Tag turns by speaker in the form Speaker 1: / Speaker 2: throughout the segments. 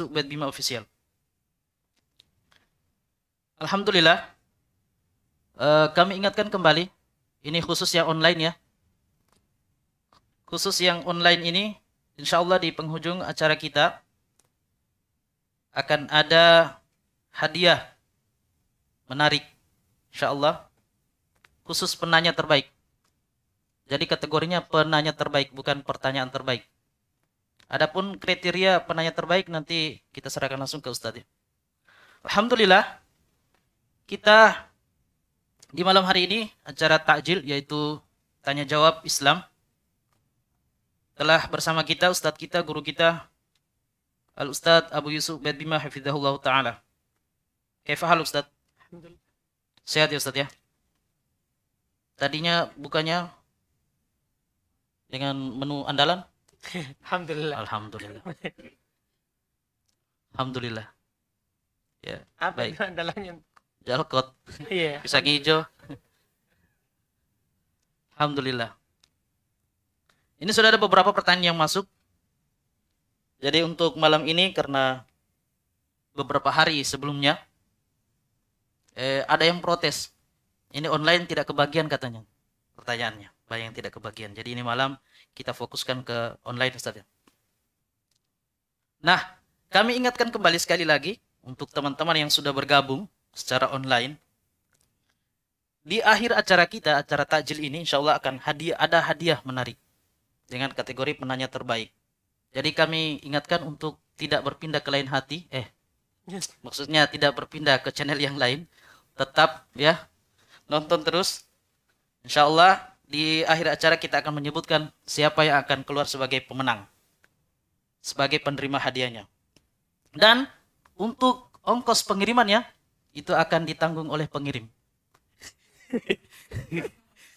Speaker 1: buat Bima Official. Alhamdulillah, eh, kami ingatkan kembali, ini khusus yang online ya. Khusus yang online ini, insya Allah di penghujung acara kita akan ada hadiah menarik, insya Allah, khusus penanya terbaik. Jadi kategorinya penanya terbaik, bukan pertanyaan terbaik. Adapun kriteria penanya terbaik nanti kita serahkan langsung ke Ustadz. Ya. Alhamdulillah, kita di malam hari ini acara takjil yaitu tanya jawab Islam telah bersama kita Ustadz kita guru kita Al Ustadz Abu Yusuf bin Bima Hafidahullah Taala. Kaifahal Ustadz? Sehat ya Ustadz ya. Tadinya bukannya dengan menu andalan? Alhamdulillah. Alhamdulillah. Alhamdulillah. Ya. Apa baik. itu andalannya? Jalkot. Iya. Bisa hijau. Alhamdulillah. Ini sudah ada beberapa pertanyaan yang masuk. Jadi untuk malam ini karena beberapa hari sebelumnya eh, ada yang protes. Ini online tidak kebagian katanya pertanyaannya. Banyak yang tidak kebagian. Jadi ini malam kita fokuskan ke online Ustaz ya. Nah, kami ingatkan kembali sekali lagi untuk teman-teman yang sudah bergabung secara online. Di akhir acara kita, acara takjil ini insya Allah akan hadiah, ada hadiah menarik dengan kategori penanya terbaik. Jadi kami ingatkan untuk tidak berpindah ke lain hati, eh maksudnya tidak berpindah ke channel yang lain, tetap ya nonton terus. Insya Allah di akhir acara kita akan menyebutkan siapa yang akan keluar sebagai pemenang. Sebagai penerima hadiahnya. Dan untuk ongkos pengirimannya itu akan ditanggung oleh pengirim.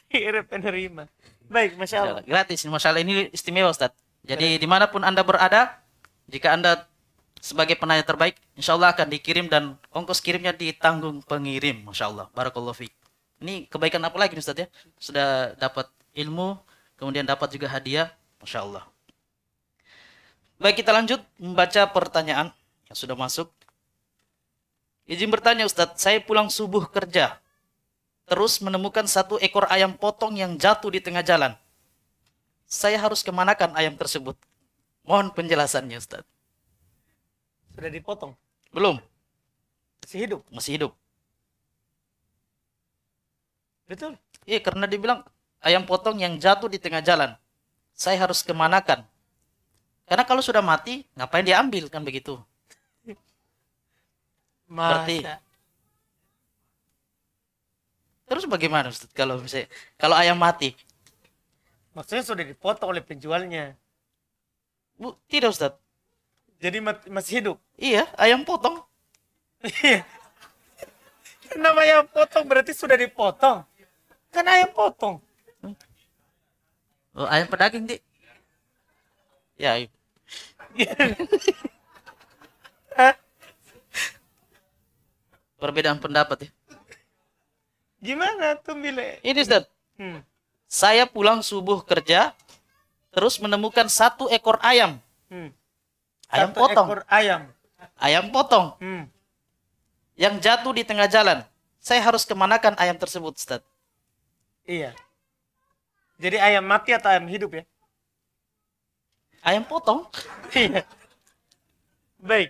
Speaker 1: Pengirim penerima. Baik, Masya Allah. Gratis, Masya Allah. Ini istimewa Ustaz. Jadi Keren. dimanapun Anda berada, jika Anda sebagai penanya terbaik, insya Allah akan dikirim dan ongkos kirimnya ditanggung pengirim. Masya Allah. Barakallahu fiqh. Ini kebaikan apa lagi Ustaz ya? Sudah dapat ilmu, kemudian dapat juga hadiah. Masya Allah. Baik kita lanjut membaca pertanyaan yang sudah masuk. Izin bertanya Ustadz, saya pulang subuh kerja. Terus menemukan satu ekor ayam potong yang jatuh di tengah jalan. Saya harus kemanakan ayam tersebut? Mohon penjelasannya Ustadz. Sudah dipotong? Belum. Masih hidup? Masih hidup. Betul. Iya, karena dibilang ayam potong yang jatuh di tengah jalan. Saya harus kemanakan? Karena kalau sudah mati, ngapain diambil kan begitu? Masa. Berarti Terus bagaimana Ustaz kalau misalnya kalau ayam mati? Maksudnya sudah dipotong oleh penjualnya. Bu, tidak Ustaz. Jadi masih hidup?
Speaker 2: Iya, ayam potong. Iya. ayam potong berarti sudah dipotong. Kan ayam potong.
Speaker 1: Oh, ayam pedaging, di Ya, ayo. Perbedaan pendapat ya. Gimana tuh bile? Ini Ustaz. Hmm. Saya pulang subuh kerja terus menemukan satu ekor ayam. Hmm. Ayam satu potong. Ekor ayam. Ayam potong. Hmm. Yang jatuh di tengah jalan. Saya harus kemanakan ayam tersebut, Ustaz? Iya. Jadi ayam mati atau ayam hidup
Speaker 2: ya? Ayam potong. iya. Baik.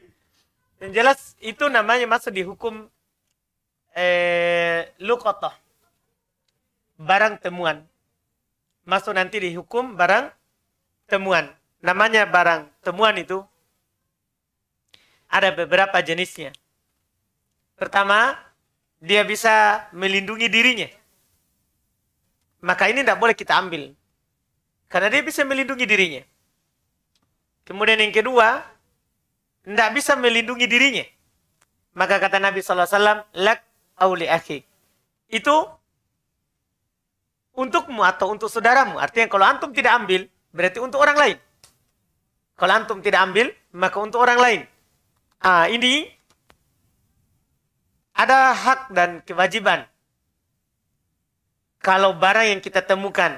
Speaker 2: Yang jelas itu namanya masuk di hukum eh, lukotoh. Barang temuan. Masuk nanti di hukum barang temuan. Namanya barang temuan itu ada beberapa jenisnya. Pertama, dia bisa melindungi dirinya. Maka ini tidak boleh kita ambil. Karena dia bisa melindungi dirinya. Kemudian yang kedua, tidak bisa melindungi dirinya. Maka kata Nabi SAW, Lak awli akhi. Itu untukmu atau untuk saudaramu. Artinya kalau antum tidak ambil, berarti untuk orang lain. Kalau antum tidak ambil, maka untuk orang lain. Ah, ini ada hak dan kewajiban kalau barang yang kita temukan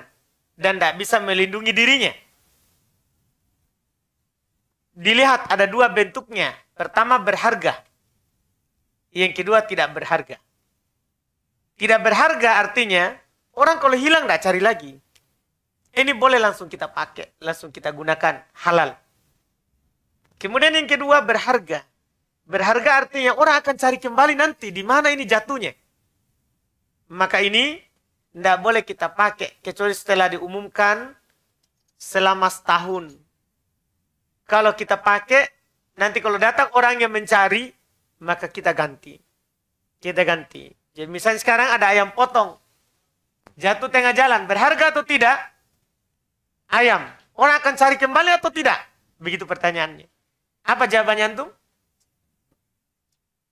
Speaker 2: dan tidak bisa melindungi dirinya. Dilihat ada dua bentuknya. Pertama berharga. Yang kedua tidak berharga. Tidak berharga artinya orang kalau hilang tidak cari lagi. Ini boleh langsung kita pakai, langsung kita gunakan halal. Kemudian yang kedua berharga. Berharga artinya orang akan cari kembali nanti di mana ini jatuhnya. Maka ini tidak boleh kita pakai kecuali setelah diumumkan selama setahun. Kalau kita pakai, nanti kalau datang orang yang mencari, maka kita ganti. Kita ganti. Jadi misalnya sekarang ada ayam potong. Jatuh tengah jalan, berharga atau tidak? Ayam. Orang akan cari kembali atau tidak? Begitu pertanyaannya. Apa jawabannya tuh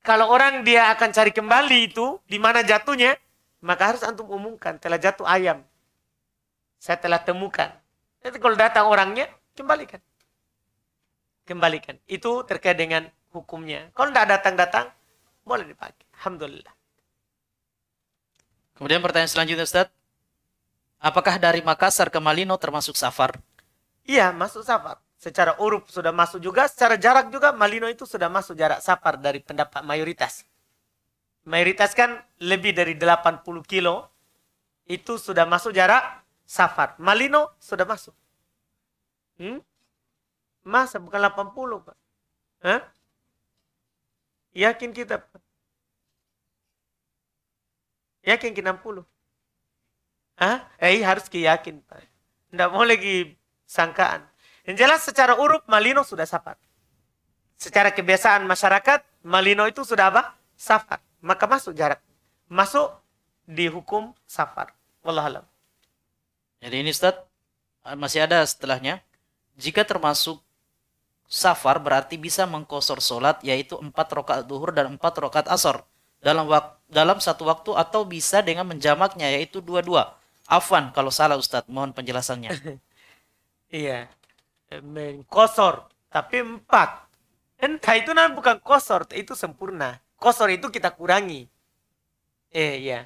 Speaker 2: Kalau orang dia akan cari kembali itu, di mana jatuhnya? maka harus antum umumkan telah jatuh ayam. Saya telah temukan. Nanti kalau datang orangnya, kembalikan. Kembalikan. Itu terkait dengan
Speaker 1: hukumnya. Kalau tidak datang-datang, boleh dipakai. Alhamdulillah. Kemudian pertanyaan selanjutnya Ustaz. Apakah dari Makassar ke Malino termasuk safar?
Speaker 2: Iya, masuk safar. Secara urup sudah masuk juga, secara jarak juga Malino itu sudah masuk jarak safar dari pendapat mayoritas mayoritas kan lebih dari 80 kilo itu sudah masuk jarak safar. Malino sudah masuk. Hmm? Masa bukan 80, Pak. Hah? Yakin kita, Pak. Yakin ke 60. Hah? Eh, harus yakin Pak. Tidak mau lagi sangkaan. Yang jelas secara urup Malino sudah safar. Secara kebiasaan masyarakat, Malino itu sudah apa? Safar maka masuk jarak. Masuk
Speaker 1: dihukum hukum safar. Wallahualam. Jadi ini Ustaz, eh, masih ada setelahnya. Jika termasuk safar berarti bisa mengkosor sholat yaitu empat rokat duhur dan empat rokat asor dalam wak- dalam satu waktu atau bisa dengan menjamaknya yaitu dua-dua. Afwan kalau salah Ustadz, mohon penjelasannya. iya, eh, mengkosor tapi empat. Entah itu
Speaker 2: namanya bukan kosor, itu sempurna kosor itu kita kurangi. Eh ya.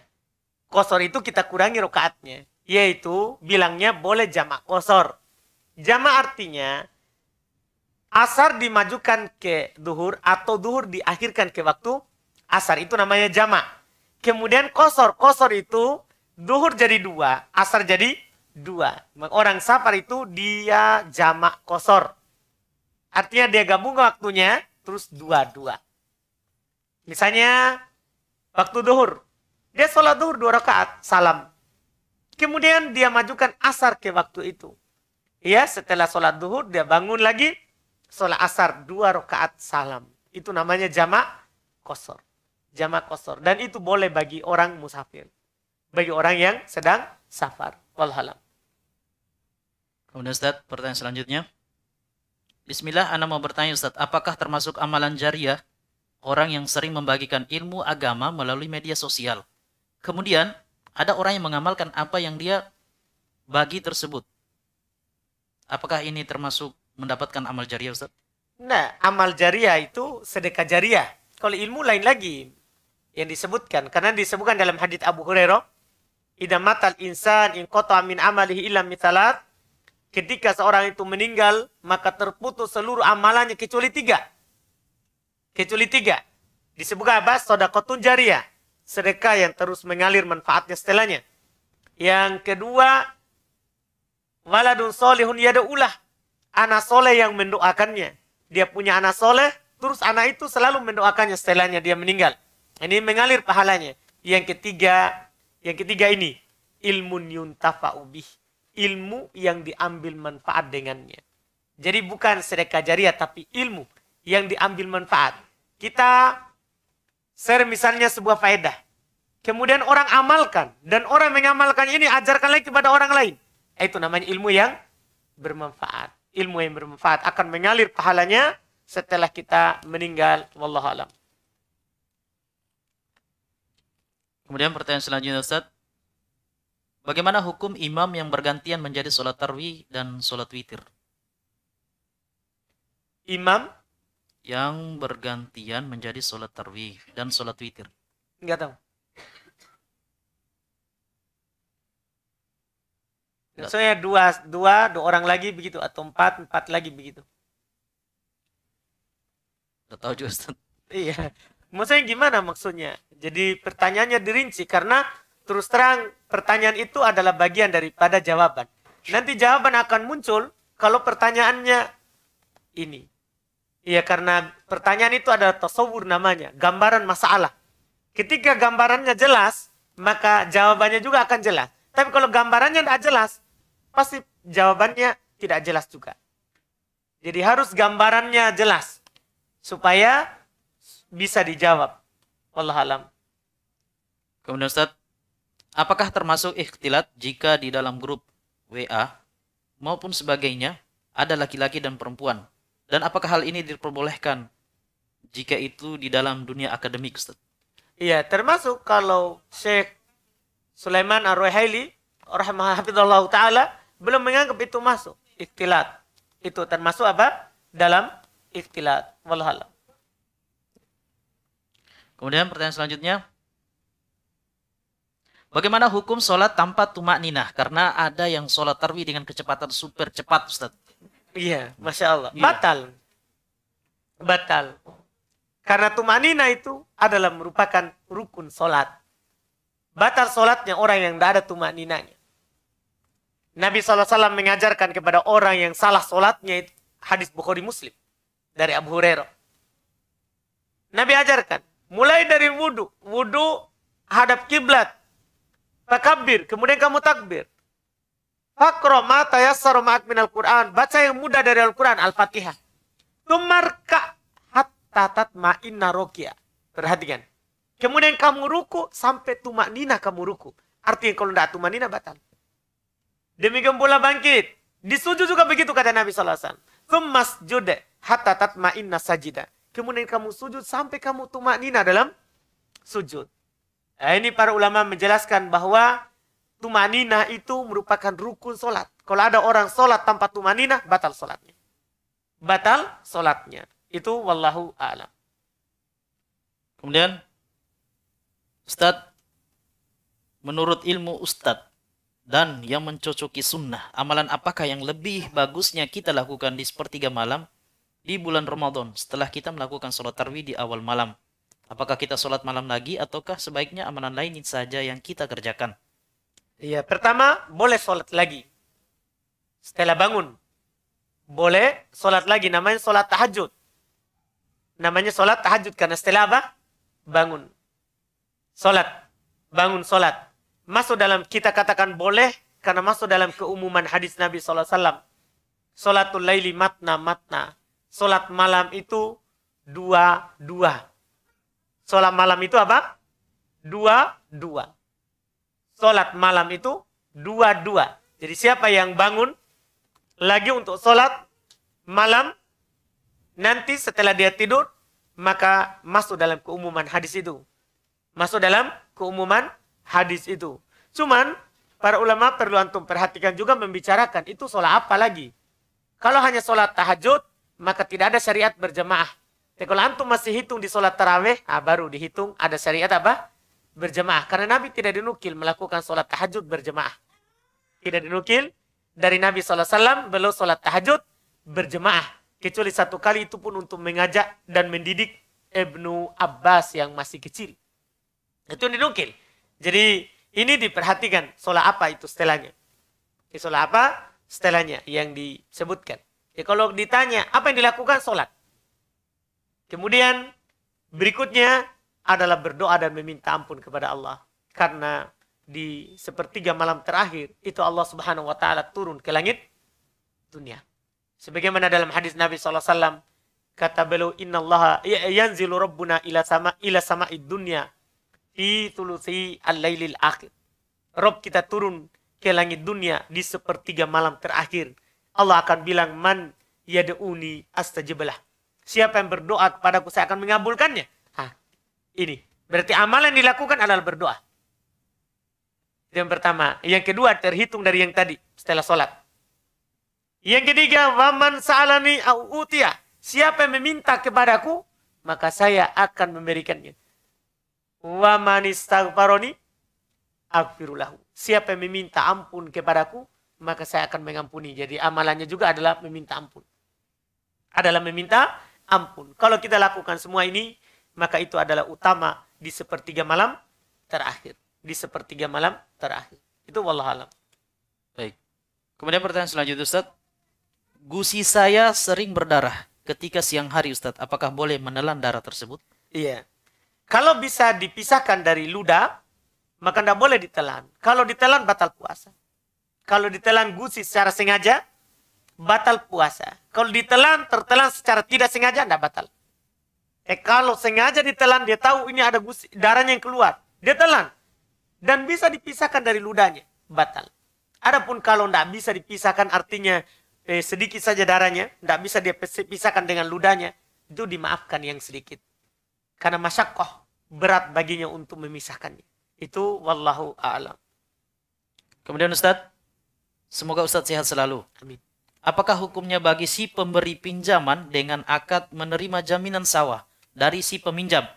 Speaker 2: Kosor itu kita kurangi rokaatnya. Yaitu bilangnya boleh jamak kosor. Jamak artinya asar dimajukan ke duhur atau duhur diakhirkan ke waktu asar itu namanya jamak. Kemudian kosor, kosor itu duhur jadi dua, asar jadi dua. Orang safar itu dia jamak kosor. Artinya dia gabung waktunya terus dua-dua. Misalnya waktu duhur. Dia sholat duhur dua rakaat, salam. Kemudian dia majukan asar ke waktu itu. Ya, setelah sholat duhur dia bangun lagi. Sholat asar dua rakaat salam. Itu namanya jamak kosor. Jamak kosor. Dan itu boleh bagi orang musafir.
Speaker 1: Bagi orang yang sedang safar. Walhalam. Kemudian Ustaz, pertanyaan selanjutnya. Bismillah, Anda mau bertanya Ustaz, apakah termasuk amalan jariah orang yang sering membagikan ilmu agama melalui media sosial. Kemudian, ada orang yang mengamalkan apa yang dia bagi tersebut. Apakah ini termasuk mendapatkan amal jariah, Ustaz?
Speaker 2: Nah, amal jariah itu sedekah jariah. Kalau ilmu lain lagi yang disebutkan. Karena disebutkan dalam hadith Abu Hurairah, Ida matal insan in amin amalihi ilam mitalat. Ketika seorang itu meninggal, maka terputus seluruh amalannya kecuali tiga. Kecuali tiga. Disebut apa? Sodakotun jariah. Sedekah yang terus mengalir manfaatnya setelahnya. Yang kedua, waladun solihun ulah, Anak soleh yang mendoakannya. Dia punya anak soleh, terus anak itu selalu mendoakannya setelahnya dia meninggal. Ini mengalir pahalanya. Yang ketiga, yang ketiga ini, ilmun yuntafa'ubih. Ilmu yang diambil manfaat dengannya. Jadi bukan sedekah jariah, tapi ilmu yang diambil manfaat. Kita share misalnya sebuah faedah. Kemudian orang amalkan. Dan orang mengamalkan ini ajarkan lagi kepada orang lain. Eh, itu namanya ilmu yang bermanfaat. Ilmu yang bermanfaat akan mengalir pahalanya setelah kita
Speaker 1: meninggal. wallahualam Kemudian pertanyaan selanjutnya Ustaz. Bagaimana hukum imam yang bergantian menjadi sholat tarwih dan sholat witir? Imam yang bergantian menjadi sholat tarwih dan sholat witir?
Speaker 2: Enggak tahu. Saya dua, dua, dua orang lagi begitu atau empat, empat lagi begitu. Enggak tahu juga Iya. Maksudnya gimana maksudnya? Jadi pertanyaannya dirinci karena terus terang pertanyaan itu adalah bagian daripada jawaban. Nanti jawaban akan muncul kalau pertanyaannya ini. Iya karena pertanyaan itu ada tasawur namanya, gambaran masalah. Ketika gambarannya jelas, maka jawabannya juga akan jelas. Tapi kalau gambarannya tidak jelas, pasti jawabannya tidak jelas juga. Jadi harus gambarannya jelas supaya
Speaker 1: bisa dijawab. Allah alam. Kemudian Ustaz, apakah termasuk ikhtilat jika di dalam grup WA maupun sebagainya ada laki-laki dan perempuan dan apakah hal ini diperbolehkan jika itu di dalam dunia akademik, Ustaz?
Speaker 2: Iya, termasuk kalau Syekh Sulaiman Ar-Ruhaili rahimahullah taala belum menganggap itu masuk ikhtilat. Itu termasuk apa? Dalam ikhtilat. Walhalam.
Speaker 1: Kemudian pertanyaan selanjutnya. Bagaimana hukum sholat tanpa tumak ninah? Karena ada yang sholat tarwi dengan kecepatan super cepat, Ustaz. Iya, masya Allah. Iya. Batal, batal.
Speaker 2: Karena tumanina itu adalah merupakan rukun solat. Batal solatnya orang yang tidak ada tumaninanya. Nabi SAW mengajarkan kepada orang yang salah solatnya itu hadis Bukhari Muslim dari Abu Hurairah. Nabi ajarkan mulai dari wudhu, wudhu hadap kiblat, takabir, kemudian kamu takbir, Fakro ma ma'ak minal Qur'an. Baca yang mudah dari Al-Quran. Al-Fatihah. Tumarka hatta tatma inna Perhatikan. Kemudian kamu ruku sampai tumak nina kamu ruku. Artinya kalau tidak tumak nina batal. Demikian pula bangkit. Di sujud juga begitu kata Nabi SAW. tumas jude hatta tatma inna sajida. Kemudian kamu sujud sampai kamu tumak nina dalam sujud. Nah, ini para ulama menjelaskan bahwa tumanina itu merupakan rukun solat. Kalau ada orang solat tanpa tumanina, batal solatnya. Batal solatnya. Itu wallahu a'lam.
Speaker 1: Kemudian, Ustadz, menurut ilmu Ustadz, dan yang mencocoki sunnah, amalan apakah yang lebih bagusnya kita lakukan di sepertiga malam di bulan Ramadan setelah kita melakukan solat tarwi di awal malam? Apakah kita solat malam lagi ataukah sebaiknya amalan lain saja yang kita kerjakan? Iya, pertama boleh sholat lagi. Setelah
Speaker 2: bangun. Boleh sholat lagi, namanya sholat tahajud. Namanya sholat tahajud, karena setelah apa? Bangun. Sholat. Bangun sholat. Masuk dalam, kita katakan boleh, karena masuk dalam keumuman hadis Nabi SAW. Sholatul laili matna matna. Sholat malam itu dua-dua. Sholat malam itu apa? Dua-dua sholat malam itu dua-dua. Jadi siapa yang bangun lagi untuk sholat malam, nanti setelah dia tidur, maka masuk dalam keumuman hadis itu. Masuk dalam keumuman hadis itu. Cuman, para ulama perlu antum perhatikan juga membicarakan, itu sholat apa lagi? Kalau hanya sholat tahajud, maka tidak ada syariat berjemaah. Tapi kalau antum masih hitung di sholat taraweh, nah baru dihitung ada syariat apa? berjemaah Karena Nabi tidak dinukil melakukan sholat tahajud berjemaah Tidak dinukil dari Nabi SAW beliau sholat tahajud berjemaah Kecuali satu kali itu pun untuk mengajak dan mendidik Ibnu Abbas yang masih kecil. Itu yang dinukil. Jadi ini diperhatikan sholat apa itu setelahnya. Sholat apa setelahnya yang disebutkan. Ya, kalau ditanya apa yang dilakukan sholat. Kemudian berikutnya adalah berdoa dan meminta ampun kepada Allah. Karena di sepertiga malam terakhir itu Allah Subhanahu wa taala turun ke langit dunia. Sebagaimana dalam hadis Nabi sallallahu alaihi wasallam kata beliau innallaha ya, yanzilu rabbuna ila sama ila sama'id dunya fi thuluthi al-lailil akhir. Rob kita turun ke langit dunia di sepertiga malam terakhir. Allah akan bilang man yad'uni astajiblah. Siapa yang berdoa padaku saya akan mengabulkannya ini. Berarti amalan dilakukan adalah berdoa. Yang pertama. Yang kedua terhitung dari yang tadi setelah sholat. Yang ketiga, waman salani Siapa yang meminta kepadaku, maka saya akan memberikannya. Waman akfirulahu. Siapa yang meminta ampun kepadaku, maka saya akan mengampuni. Jadi amalannya juga adalah meminta ampun. Adalah meminta ampun. Kalau kita lakukan semua ini, maka itu adalah utama di sepertiga malam terakhir. Di sepertiga
Speaker 1: malam terakhir. Itu wallahualam Baik. Kemudian pertanyaan selanjutnya Ustaz. Gusi saya sering berdarah ketika siang hari Ustaz. Apakah boleh menelan darah tersebut? Iya. Kalau bisa dipisahkan dari ludah, maka tidak
Speaker 2: boleh ditelan. Kalau ditelan batal puasa. Kalau ditelan gusi secara sengaja, batal puasa. Kalau ditelan, tertelan secara tidak sengaja, tidak batal. Eh kalau sengaja ditelan, dia tahu ini ada gusi, darahnya yang keluar. Dia telan. Dan bisa dipisahkan dari ludahnya. Batal. Adapun kalau tidak bisa dipisahkan artinya eh, sedikit saja darahnya. Tidak bisa dia pisahkan dengan ludahnya. Itu dimaafkan yang sedikit. Karena masyakoh berat baginya untuk memisahkannya. Itu wallahu
Speaker 1: a'lam. Kemudian Ustadz, semoga Ustadz sehat selalu. Amin. Apakah hukumnya bagi si pemberi pinjaman dengan akad menerima jaminan sawah? dari si peminjam,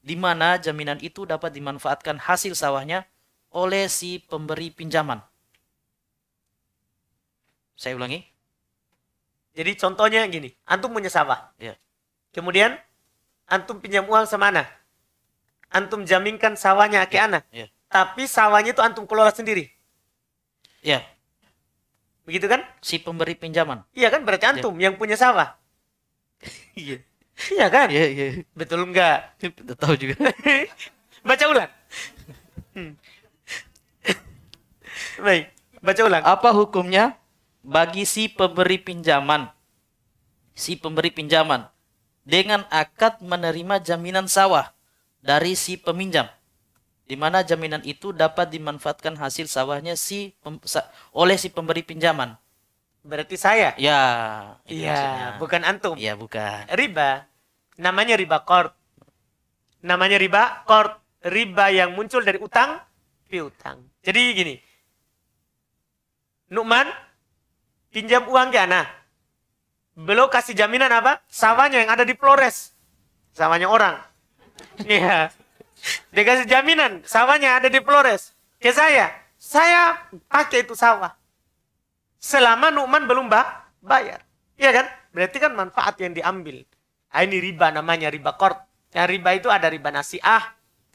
Speaker 1: di mana jaminan itu dapat dimanfaatkan hasil sawahnya oleh si pemberi pinjaman. Saya ulangi.
Speaker 2: Jadi contohnya gini, antum punya sawah. Ya. Kemudian antum pinjam uang sama anak. Antum jaminkan sawahnya ke ya. anak. Ya. Tapi sawahnya itu antum kelola sendiri.
Speaker 1: Ya. Begitu kan? Si pemberi pinjaman.
Speaker 2: Iya kan berarti antum ya. yang punya sawah.
Speaker 1: Iya. Iya kan? Iya, iya.
Speaker 2: Betul enggak? Tahu juga. Baca ulang. Hmm.
Speaker 1: Baik, baca ulang. Apa hukumnya bagi si pemberi pinjaman? Si pemberi pinjaman dengan akad menerima jaminan sawah dari si peminjam di mana jaminan itu dapat dimanfaatkan hasil sawahnya si pem, sa, oleh si pemberi pinjaman. Berarti saya? Ya. Iya, bukan antum. Iya, bukan. Riba namanya riba
Speaker 2: kort. Namanya riba kort. Riba yang muncul dari utang piutang. Jadi gini. Nukman pinjam uang ke anak. Belum kasih jaminan apa? Sawahnya yang ada di Flores. Sawahnya orang. Iya. Dia kasih jaminan sawahnya ada di Flores. Ke saya. Saya pakai itu sawah. Selama Nukman belum bayar. Iya kan? Berarti kan manfaat yang diambil. Nah, ini riba namanya riba kort. ya riba itu ada riba nasiah,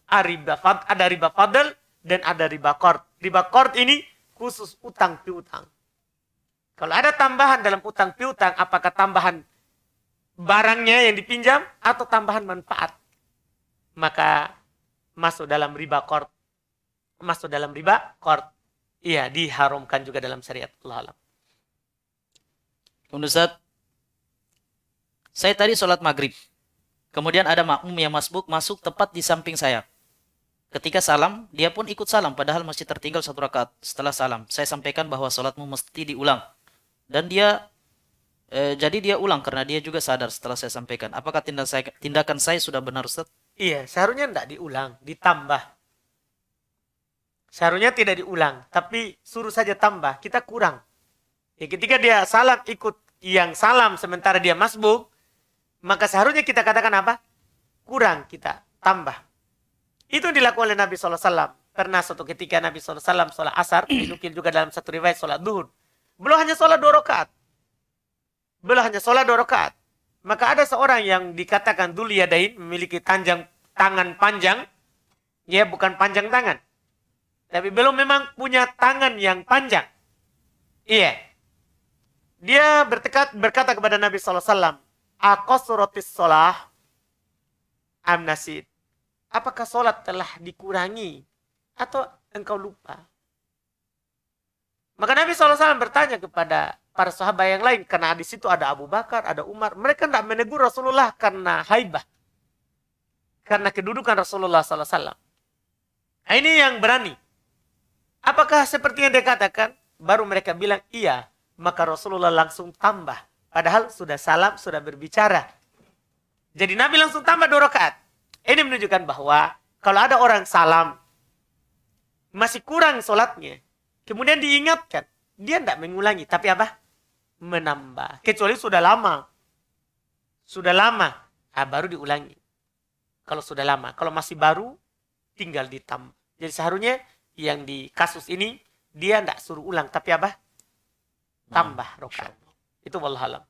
Speaker 2: ah, riba fad, ada riba fadl, dan ada riba kort. Riba kort ini khusus utang piutang. Kalau ada tambahan dalam utang piutang, apakah tambahan barangnya yang dipinjam atau tambahan manfaat? Maka masuk dalam riba kort. Masuk dalam riba kort. Iya, diharamkan juga dalam syariat Allah alam.
Speaker 1: Ustaz, saya tadi sholat maghrib. Kemudian ada makmum yang masbuk masuk tepat di samping saya. Ketika salam, dia pun ikut salam. Padahal masih tertinggal satu rakaat setelah salam. Saya sampaikan bahwa sholatmu mesti diulang. Dan dia, eh, jadi dia ulang karena dia juga sadar setelah saya sampaikan. Apakah tindakan saya, tindakan saya sudah benar Ustaz?
Speaker 2: Iya, seharusnya tidak diulang, ditambah. Seharusnya tidak diulang, tapi suruh saja tambah. Kita kurang. Ya, ketika dia salam ikut yang salam sementara dia masbuk, maka seharusnya kita katakan apa? Kurang kita, tambah. Itu dilakukan oleh Nabi SAW. Pernah suatu ketika Nabi SAW sholat asar, dinukil juga dalam satu riwayat sholat duhur. Belum hanya sholat dua rakaat. Belum hanya sholat dua rakaat. Maka ada seorang yang dikatakan dulu yadain memiliki tanjang, tangan panjang. Ya bukan panjang tangan. Tapi belum memang punya tangan yang panjang. Iya. Dia bertekad, berkata kepada Nabi SAW Akosorotis sholah amnasid. Apakah sholat telah dikurangi atau engkau lupa? Maka Nabi SAW bertanya kepada para sahabat yang lain karena di situ ada Abu Bakar, ada Umar. Mereka tidak menegur Rasulullah karena haibah. Karena kedudukan Rasulullah SAW. Nah, ini yang berani. Apakah seperti yang dikatakan? Baru mereka bilang iya. Maka Rasulullah langsung tambah Padahal sudah salam, sudah berbicara. Jadi Nabi langsung tambah dua rakaat. Ini menunjukkan bahwa kalau ada orang salam, masih kurang sholatnya. Kemudian diingatkan. Dia tidak mengulangi. Tapi apa? Menambah. Kecuali sudah lama. Sudah lama. Ah, baru diulangi. Kalau sudah lama. Kalau masih baru, tinggal ditambah. Jadi seharusnya yang di kasus ini, dia tidak suruh ulang. Tapi apa? Tambah rokaat.
Speaker 1: Itu walhalam.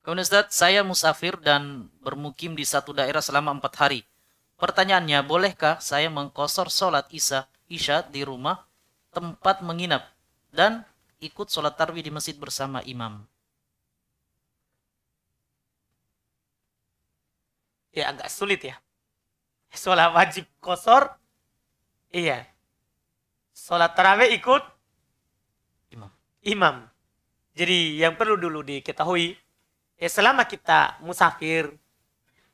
Speaker 1: Kemudian Ustaz, saya musafir dan bermukim di satu daerah selama empat hari. Pertanyaannya, bolehkah saya mengkosor sholat isya, isya di rumah tempat menginap dan ikut sholat tarwi di masjid bersama imam?
Speaker 2: Ya agak sulit ya. Sholat wajib kosor, iya. Sholat tarawih ikut imam. Imam. Jadi yang perlu dulu diketahui, ya selama kita musafir,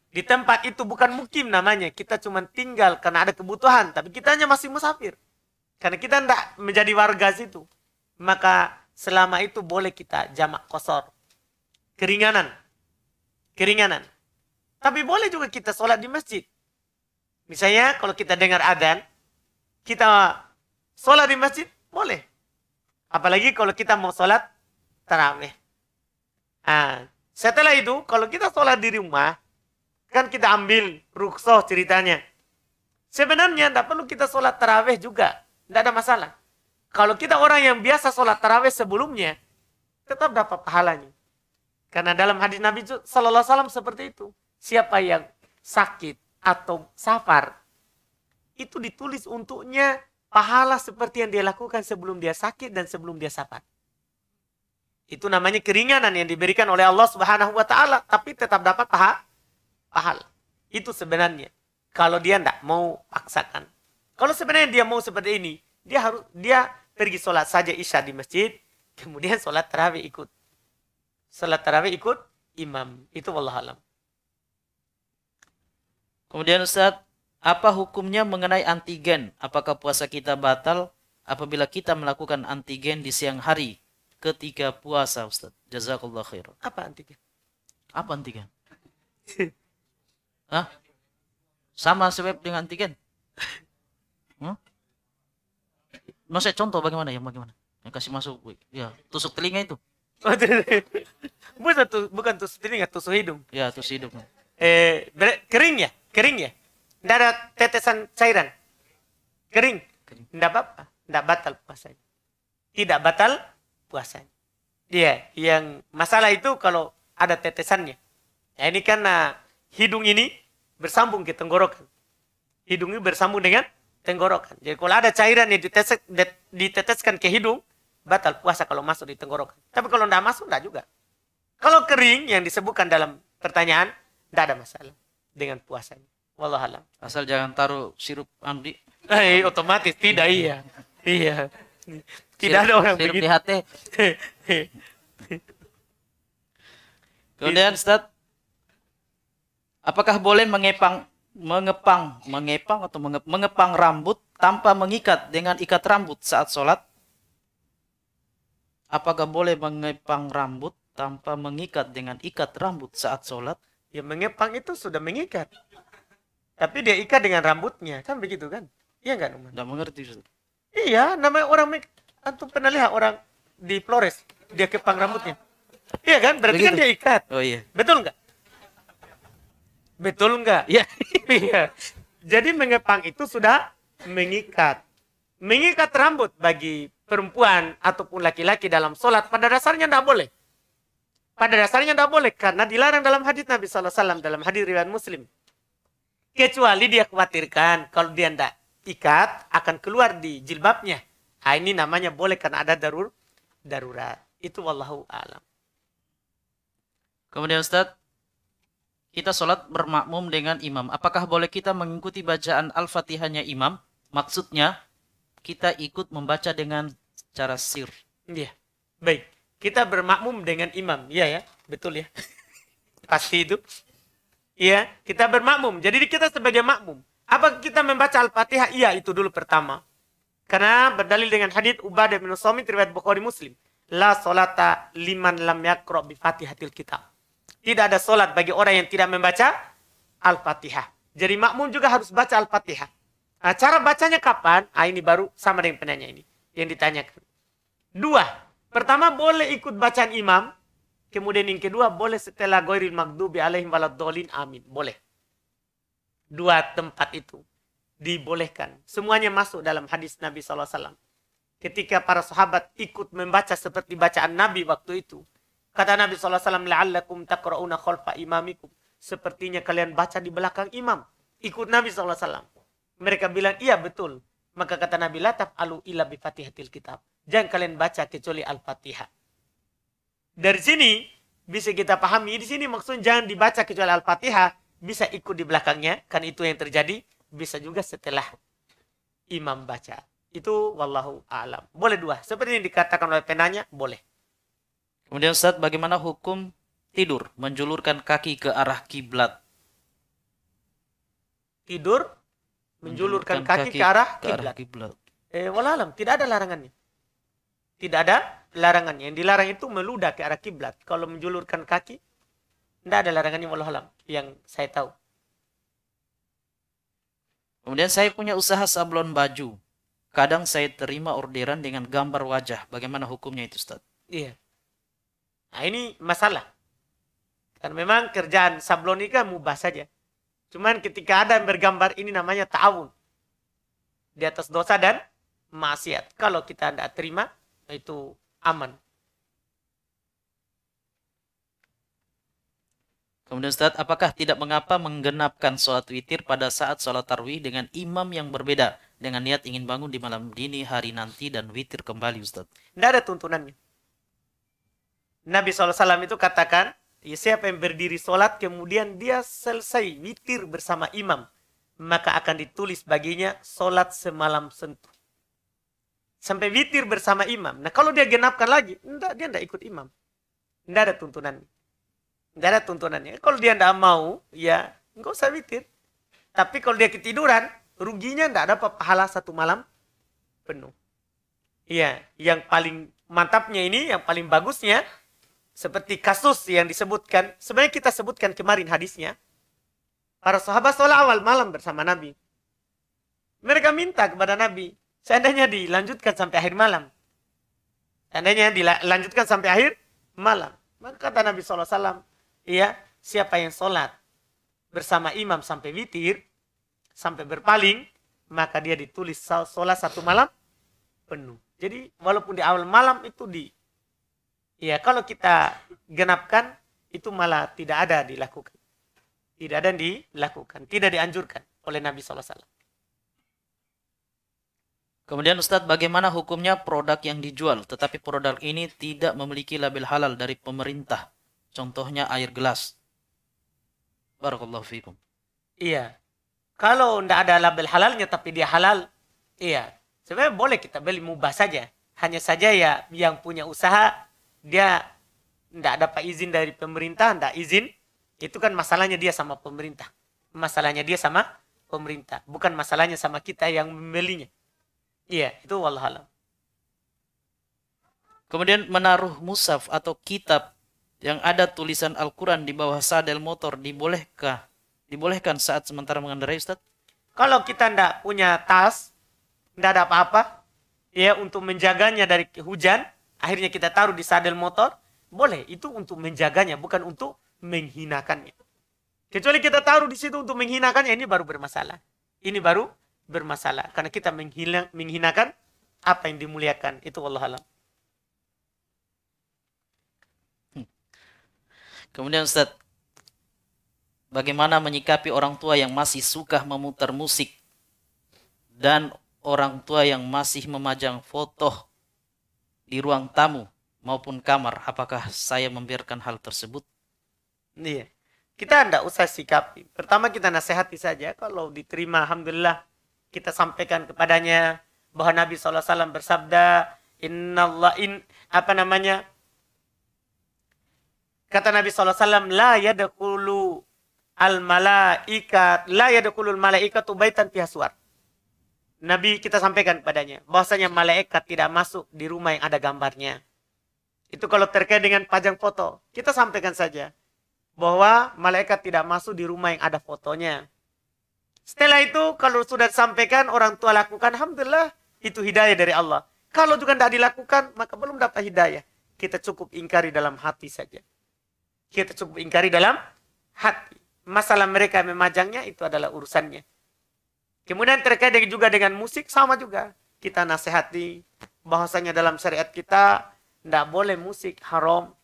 Speaker 2: di tempat itu bukan mukim namanya, kita cuma tinggal karena ada kebutuhan, tapi kita hanya masih musafir. Karena kita tidak menjadi warga situ. Maka selama itu boleh kita jamak kosor. Keringanan. Keringanan. Tapi boleh juga kita sholat di masjid. Misalnya kalau kita dengar adzan, kita sholat di masjid, boleh. Apalagi kalau kita mau sholat terawih. Nah, setelah itu, kalau kita sholat di rumah, kan kita ambil ruksoh ceritanya. Sebenarnya tidak perlu kita sholat terawih juga. Tidak ada masalah. Kalau kita orang yang biasa sholat terawih sebelumnya, tetap dapat pahalanya. Karena dalam hadis Nabi SAW Alaihi Wasallam seperti itu. Siapa yang sakit atau safar, itu ditulis untuknya pahala seperti yang dia lakukan sebelum dia sakit dan sebelum dia safar. Itu namanya keringanan yang diberikan oleh Allah Subhanahu wa taala, tapi tetap dapat paha pahala. Itu sebenarnya kalau dia tidak mau paksakan. Kalau sebenarnya dia mau seperti ini, dia harus dia pergi sholat saja isya di masjid, kemudian sholat
Speaker 1: tarawih ikut. Sholat tarawih ikut imam. Itu wallah alam. Kemudian Ustaz, apa hukumnya mengenai antigen? Apakah puasa kita batal apabila kita melakukan antigen di siang hari ketika puasa Ustaz. Jazakallah khair. Apa antigen? Apa antigen? Hah? Sama sebab dengan antigen? Hah? Maksudnya nah, contoh bagaimana ya bagaimana? Yang kasih masuk ya tusuk telinga itu. Oh, bukan bukan tusuk telinga, tusuk hidung. Ya, tusuk hidung.
Speaker 2: Eh, kering ya? Kering ya? Tidak ada tetesan cairan. Kering. Tidak apa-apa. Tidak batal puasanya. Tidak batal puasanya. Dia yang masalah itu kalau ada tetesannya. Ya, ini karena hidung ini bersambung ke tenggorokan. Hidung ini bersambung dengan tenggorokan. Jadi kalau ada cairan yang ditetes, diteteskan ke hidung, batal puasa kalau masuk di tenggorokan. Tapi kalau tidak masuk, tidak juga. Kalau kering yang disebutkan dalam pertanyaan, tidak ada
Speaker 1: masalah dengan puasanya. Wallahualam. Asal jangan taruh sirup Andi. Eh, otomatis tidak iya. Iya. Tidak ada orang sirup begitu. di hati. Kemudian Ustaz, apakah boleh mengepang mengepang mengepang atau menge, mengepang rambut tanpa mengikat dengan ikat rambut saat sholat? Apakah boleh mengepang rambut tanpa mengikat dengan ikat rambut saat sholat? Ya mengepang
Speaker 2: itu sudah mengikat. Tapi dia ikat dengan rambutnya. Kan begitu kan? Iya nggak Uman?
Speaker 1: Nggak mengerti Ustaz.
Speaker 2: Iya, namanya orang antum pernah lihat orang di Flores dia kepang rambutnya iya kan berarti kan Begitu. kan dia
Speaker 1: ikat oh iya
Speaker 2: betul nggak betul nggak iya iya jadi mengepang itu sudah mengikat mengikat rambut bagi perempuan ataupun laki-laki dalam sholat pada dasarnya tidak boleh pada dasarnya tidak boleh karena dilarang dalam hadis Nabi SAW dalam hadis riwayat Muslim kecuali dia khawatirkan kalau dia tidak ikat akan keluar di jilbabnya Nah, ini namanya boleh karena ada darur darurat. Itu
Speaker 1: wallahu alam. Kemudian Ustaz, kita sholat bermakmum dengan imam. Apakah boleh kita mengikuti bacaan Al-Fatihahnya imam? Maksudnya, kita ikut membaca dengan cara sir. Iya, baik.
Speaker 2: Kita bermakmum dengan imam. Iya ya, betul ya. Pasti itu. Iya, kita bermakmum. Jadi kita sebagai makmum. Apa kita membaca Al-Fatihah? Iya, itu dulu pertama. Karena berdalil dengan hadits Ubadah bin Samit riwayat Bukhari Muslim. La solata liman lam yakro bi fatihatil kitab. Tidak ada solat bagi orang yang tidak membaca Al-Fatihah. Jadi makmum juga harus baca Al-Fatihah. Nah, cara bacanya kapan? Ah, ini baru sama dengan penanya ini. Yang ditanyakan. Dua. Pertama boleh ikut bacaan imam. Kemudian yang kedua boleh setelah goiril magdubi alaihim waladolin amin. Boleh. Dua tempat itu dibolehkan. Semuanya masuk dalam hadis Nabi SAW. Ketika para sahabat ikut membaca seperti bacaan Nabi waktu itu. Kata Nabi SAW, La'allakum takra'una khalfa imamikum. Sepertinya kalian baca di belakang imam. Ikut Nabi SAW. Mereka bilang, iya betul. Maka kata Nabi, La alu ila bifatihatil kitab. Jangan kalian baca kecuali Al-Fatihah. Dari sini, bisa kita pahami, di sini maksudnya jangan dibaca kecuali Al-Fatihah. Bisa ikut di belakangnya, kan itu yang terjadi bisa juga setelah imam baca. Itu wallahu alam. Boleh dua. Seperti yang dikatakan oleh penanya, boleh.
Speaker 1: Kemudian Ustaz, bagaimana hukum tidur menjulurkan kaki ke arah kiblat? Tidur
Speaker 2: menjulurkan, menjulurkan kaki, kaki ke arah kiblat. Eh, wallah alam, tidak ada larangannya. Tidak ada larangannya. Yang dilarang itu meludah ke arah kiblat. Kalau menjulurkan kaki, tidak ada larangannya wallah alam yang saya
Speaker 1: tahu. Kemudian saya punya usaha sablon baju. Kadang saya terima orderan dengan gambar wajah. Bagaimana hukumnya itu, Ustaz?
Speaker 2: Iya. Nah, ini masalah. Karena memang kerjaan sablon ini kan mubah saja. Cuman ketika ada yang bergambar ini namanya ta'awun. Di atas dosa dan maksiat. Kalau kita tidak terima, itu aman.
Speaker 1: Kemudian Ustaz, apakah tidak mengapa menggenapkan sholat witir pada saat sholat tarwih dengan imam yang berbeda dengan niat ingin bangun di malam dini hari nanti dan witir kembali Ustaz?
Speaker 2: Tidak ada tuntunannya. Nabi SAW itu katakan, ya, siapa yang berdiri sholat kemudian dia selesai witir bersama imam, maka akan ditulis baginya sholat semalam sentuh. Sampai witir bersama imam. Nah kalau dia genapkan lagi, enggak, dia tidak ikut imam. Tidak ada tuntunannya. Nggak ada tuntunannya. Kalau dia nggak mau, ya nggak usah witir. Tapi kalau dia ketiduran, ruginya nggak ada pahala satu malam penuh. Iya, yang paling mantapnya ini, yang paling bagusnya, seperti kasus yang disebutkan, sebenarnya kita sebutkan kemarin hadisnya, para sahabat sholat awal malam bersama Nabi. Mereka minta kepada Nabi, seandainya dilanjutkan sampai akhir malam. Seandainya dilanjutkan sampai akhir malam. Maka kata Nabi SAW, ya siapa yang sholat bersama imam sampai witir sampai berpaling maka dia ditulis sholat satu malam penuh jadi walaupun di awal malam itu di ya kalau kita genapkan itu malah tidak ada dilakukan tidak
Speaker 1: ada dilakukan tidak dianjurkan oleh Nabi saw Kemudian Ustadz, bagaimana hukumnya produk yang dijual tetapi produk ini tidak memiliki label halal dari pemerintah? Contohnya air gelas. Barakallahu fikum.
Speaker 2: Iya. Kalau tidak ada label halalnya tapi dia halal, iya. Sebenarnya boleh kita beli mubah saja. Hanya saja ya yang punya usaha dia tidak dapat izin dari pemerintah, tidak izin. Itu kan masalahnya dia sama pemerintah. Masalahnya dia sama pemerintah. Bukan masalahnya sama kita yang membelinya.
Speaker 1: Iya, itu wallahualam. Kemudian menaruh musaf atau kitab yang ada tulisan Al-Quran di bawah sadel motor dibolehkah dibolehkan saat sementara mengendarai Ustaz? Kalau kita tidak punya tas,
Speaker 2: tidak ada apa-apa, ya untuk menjaganya dari hujan, akhirnya kita taruh di sadel motor, boleh. Itu untuk menjaganya, bukan untuk menghinakannya. Kecuali kita taruh di situ untuk menghinakannya, ini baru bermasalah. Ini baru bermasalah. Karena kita menghilang, menghinakan apa yang dimuliakan. Itu Allah alam.
Speaker 1: Kemudian Ustaz, bagaimana menyikapi orang tua yang masih suka memutar musik dan orang tua yang masih memajang foto di ruang tamu maupun kamar, apakah saya membiarkan hal tersebut? Iya. Kita tidak usah sikapi.
Speaker 2: Pertama kita nasihati saja. Kalau diterima, Alhamdulillah. Kita sampaikan kepadanya bahwa Nabi SAW bersabda, Inna Allah in, apa namanya, Kata Nabi SAW, La yadakulu al malaikat, la yadakulu al malaikat baitan suar. Nabi kita sampaikan padanya bahwasanya malaikat tidak masuk di rumah yang ada gambarnya. Itu kalau terkait dengan pajang foto. Kita sampaikan saja bahwa malaikat tidak masuk di rumah yang ada fotonya. Setelah itu kalau sudah sampaikan orang tua lakukan, alhamdulillah itu hidayah dari Allah. Kalau juga tidak dilakukan, maka belum dapat hidayah. Kita cukup ingkari dalam hati saja kita cukup ingkari dalam hati. Masalah mereka memajangnya itu adalah urusannya. Kemudian terkait juga dengan musik sama juga. Kita nasihati bahwasanya dalam syariat kita tidak boleh musik haram.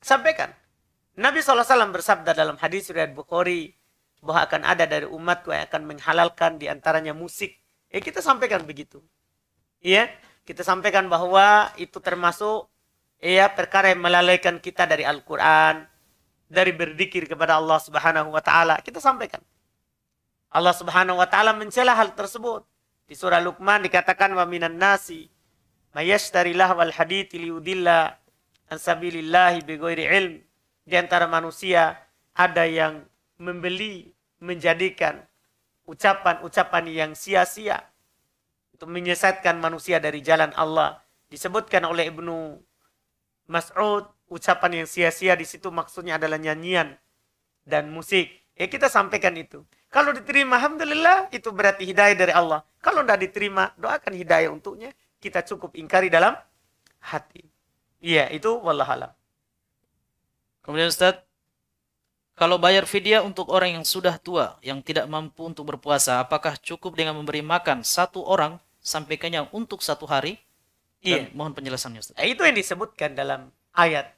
Speaker 2: Sampaikan. Nabi SAW bersabda dalam hadis riwayat Bukhari bahwa akan ada dari umatku yang akan menghalalkan diantaranya musik. eh kita sampaikan begitu. iya kita sampaikan bahwa itu termasuk ya perkara yang melalaikan kita dari Al-Quran, dari berzikir kepada Allah Subhanahu wa taala. Kita sampaikan. Allah Subhanahu wa taala mencela hal tersebut. Di surah Luqman dikatakan wa minan nasi mayashtarilah wal hadithi liudilla an sabilillahi bighairi ilm. Di antara manusia ada yang membeli menjadikan ucapan-ucapan yang sia-sia untuk menyesatkan manusia dari jalan Allah. Disebutkan oleh Ibnu Mas'ud, ucapan yang sia-sia di situ maksudnya adalah nyanyian dan musik. Ya kita sampaikan itu. Kalau diterima, Alhamdulillah, itu berarti hidayah dari Allah. Kalau tidak diterima, doakan hidayah untuknya. Kita cukup ingkari dalam hati. Iya, itu
Speaker 1: wallahalam. Kemudian Ustaz, kalau bayar fidyah untuk orang yang sudah tua, yang tidak mampu untuk berpuasa, apakah cukup dengan memberi makan satu orang sampai kenyang untuk satu hari? Iya. mohon penjelasannya Ustaz. Nah, itu yang disebutkan dalam
Speaker 2: ayat.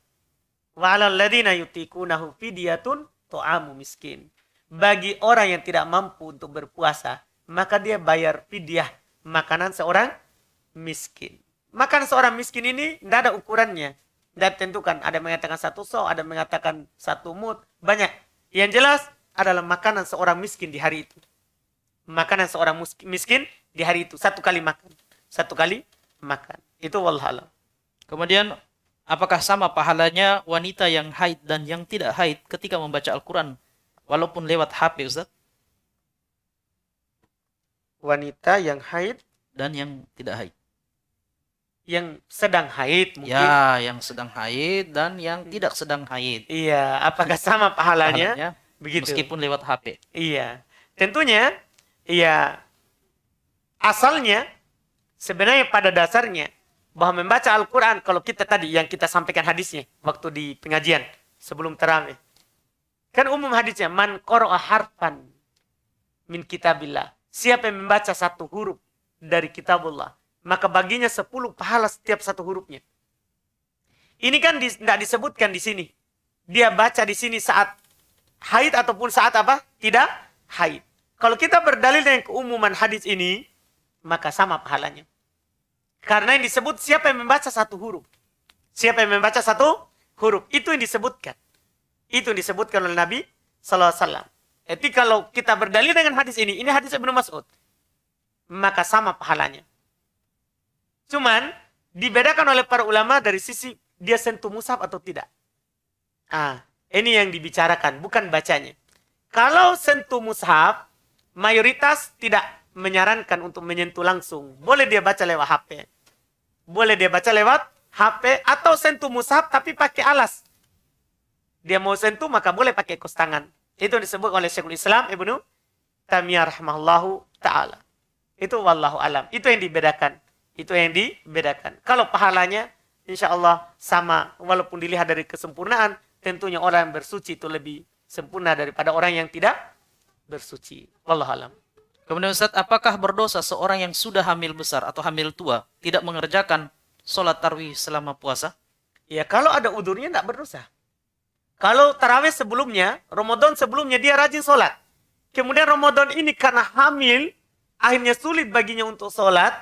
Speaker 2: yutikunahu fidyatun to'amu miskin. Bagi orang yang tidak mampu untuk berpuasa, maka dia bayar fidyah makanan seorang miskin. Makan seorang miskin ini tidak ada ukurannya. tidak tentukan ada mengatakan satu so, ada mengatakan satu mut, banyak. Yang jelas adalah makanan seorang miskin di hari itu. Makanan seorang miskin di hari itu satu
Speaker 1: kali makan, satu kali makan. Itu walhalam. Kemudian apakah sama pahalanya wanita yang haid dan yang tidak haid ketika membaca Al-Qur'an walaupun lewat HP, Ustaz? Wanita yang haid dan yang tidak haid. Yang sedang haid mungkin. Ya, yang sedang haid dan yang tidak sedang haid. Iya, apakah sama pahalanya? pahalanya Begitu. Meskipun lewat HP. Iya.
Speaker 2: Tentunya, iya asalnya Sebenarnya pada dasarnya bahwa membaca Al-Quran kalau kita tadi yang kita sampaikan hadisnya waktu di pengajian sebelum terawih. Kan umum hadisnya man qara'a harfan min kitabillah. Siapa yang membaca satu huruf dari kitabullah, maka baginya sepuluh pahala setiap satu hurufnya. Ini kan tidak di, disebutkan di sini. Dia baca di sini saat haid ataupun saat apa? Tidak haid. Kalau kita berdalil dengan keumuman hadis ini, maka sama pahalanya. Karena yang disebut siapa yang membaca satu huruf. Siapa yang membaca satu huruf. Itu yang disebutkan. Itu yang disebutkan oleh Nabi SAW. Jadi kalau kita berdalil dengan hadis ini, ini hadis Ibnu Mas'ud. Maka sama pahalanya. Cuman, dibedakan oleh para ulama dari sisi dia sentuh musaf atau tidak. Ah, ini yang dibicarakan, bukan bacanya. Kalau sentuh mushaf, mayoritas tidak menyarankan untuk menyentuh langsung. Boleh dia baca lewat HP. Boleh dia baca lewat HP atau sentuh mushaf tapi pakai alas. Dia mau sentuh maka boleh pakai kos tangan. Itu disebut oleh Syekhul Islam Ibnu Tamiyah rahimahullahu taala. Itu wallahu alam. Itu yang dibedakan. Itu yang dibedakan. Kalau pahalanya insyaallah sama walaupun dilihat dari kesempurnaan tentunya orang yang bersuci itu lebih sempurna daripada orang yang tidak bersuci.
Speaker 1: Wallahu alam. Kemudian Ustaz, apakah berdosa seorang yang sudah hamil besar atau hamil tua tidak mengerjakan sholat tarwih selama puasa? Ya kalau
Speaker 2: ada udurnya tidak berdosa. Kalau tarawih sebelumnya, Ramadan sebelumnya dia rajin sholat. Kemudian Ramadan ini karena hamil, akhirnya sulit baginya untuk sholat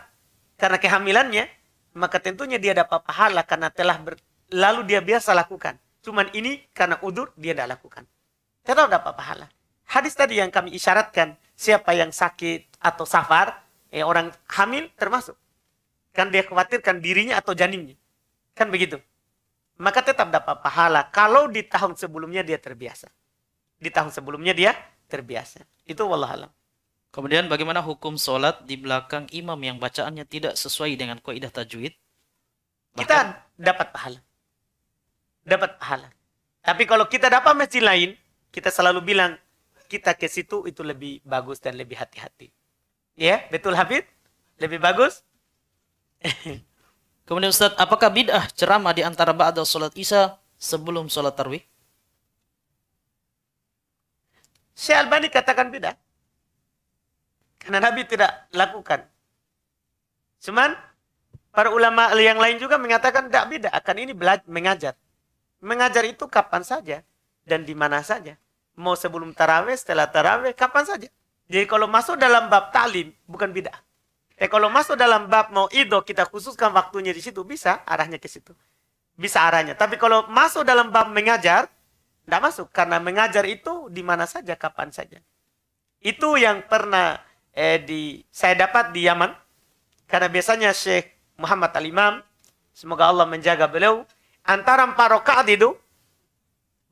Speaker 2: karena kehamilannya, maka tentunya dia dapat pahala karena telah ber, lalu dia biasa lakukan. Cuman ini karena udur dia tidak lakukan. Tetap dapat pahala hadis tadi yang kami isyaratkan, siapa yang sakit atau safar, eh, orang hamil termasuk. Kan dia khawatirkan dirinya atau janinnya. Kan begitu. Maka tetap dapat pahala kalau di tahun sebelumnya dia terbiasa. Di tahun sebelumnya dia
Speaker 1: terbiasa. Itu wallahualam. Kemudian bagaimana hukum sholat di belakang imam yang bacaannya tidak sesuai dengan kaidah tajwid? Bahkan... Kita dapat pahala.
Speaker 2: Dapat pahala. Tapi kalau kita dapat masjid lain, kita selalu bilang kita ke situ itu lebih bagus dan lebih hati-hati. Ya, yeah, betul Habib? Lebih
Speaker 1: bagus? Kemudian Ustaz, apakah bid'ah ceramah di antara ba'da salat Isya sebelum salat tarwih?
Speaker 2: Syekh Albani katakan bid'ah. Karena Nabi tidak lakukan. Cuman para ulama yang lain juga mengatakan tidak bid'ah akan ini belajar, mengajar. Mengajar itu kapan saja dan di mana saja mau sebelum taraweh, setelah taraweh, kapan saja. Jadi kalau masuk dalam bab talim, bukan bid'ah. Eh kalau masuk dalam bab mau ido, kita khususkan waktunya di situ, bisa arahnya ke situ. Bisa arahnya. Tapi kalau masuk dalam bab mengajar, tidak masuk. Karena mengajar itu di mana saja, kapan saja. Itu yang pernah eh, di saya dapat di Yaman. Karena biasanya Syekh Muhammad Al-Imam, semoga Allah menjaga beliau, antara empat rakaat itu,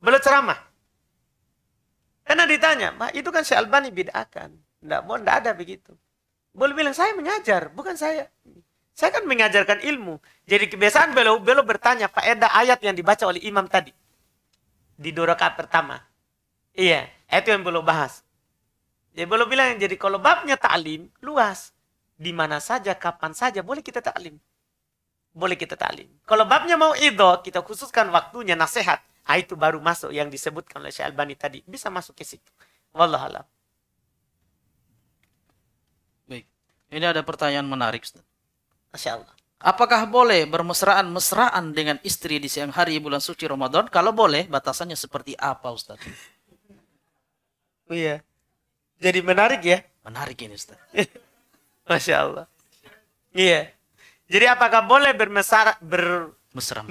Speaker 2: beliau ceramah. Karena ditanya, Pak, itu kan Syekh Albani bid'akan. Tidak mau, tidak ada begitu. Boleh bilang, saya mengajar, bukan saya. Saya kan mengajarkan ilmu. Jadi kebiasaan beliau, beliau bertanya, Pak Eda ayat yang dibaca oleh imam tadi. Di dorakat pertama. Iya, itu yang beliau bahas. Jadi beliau bilang, jadi kalau babnya ta'lim, luas. Di mana saja, kapan saja, boleh kita ta'lim. Boleh kita ta'lim. Kalau babnya mau idho, kita khususkan waktunya nasihat. Ah, itu baru masuk yang disebutkan oleh Syekh Albani tadi. Bisa masuk ke situ.
Speaker 1: Wallahualam. Baik. Ini ada pertanyaan menarik, Masya Allah. Apakah boleh bermesraan-mesraan dengan istri di siang hari bulan suci Ramadan? Kalau boleh, batasannya seperti apa, Ustaz? iya. Jadi menarik ya? Menarik ini, Ustaz. Masya Allah.
Speaker 2: Iya. Jadi apakah boleh bermesra,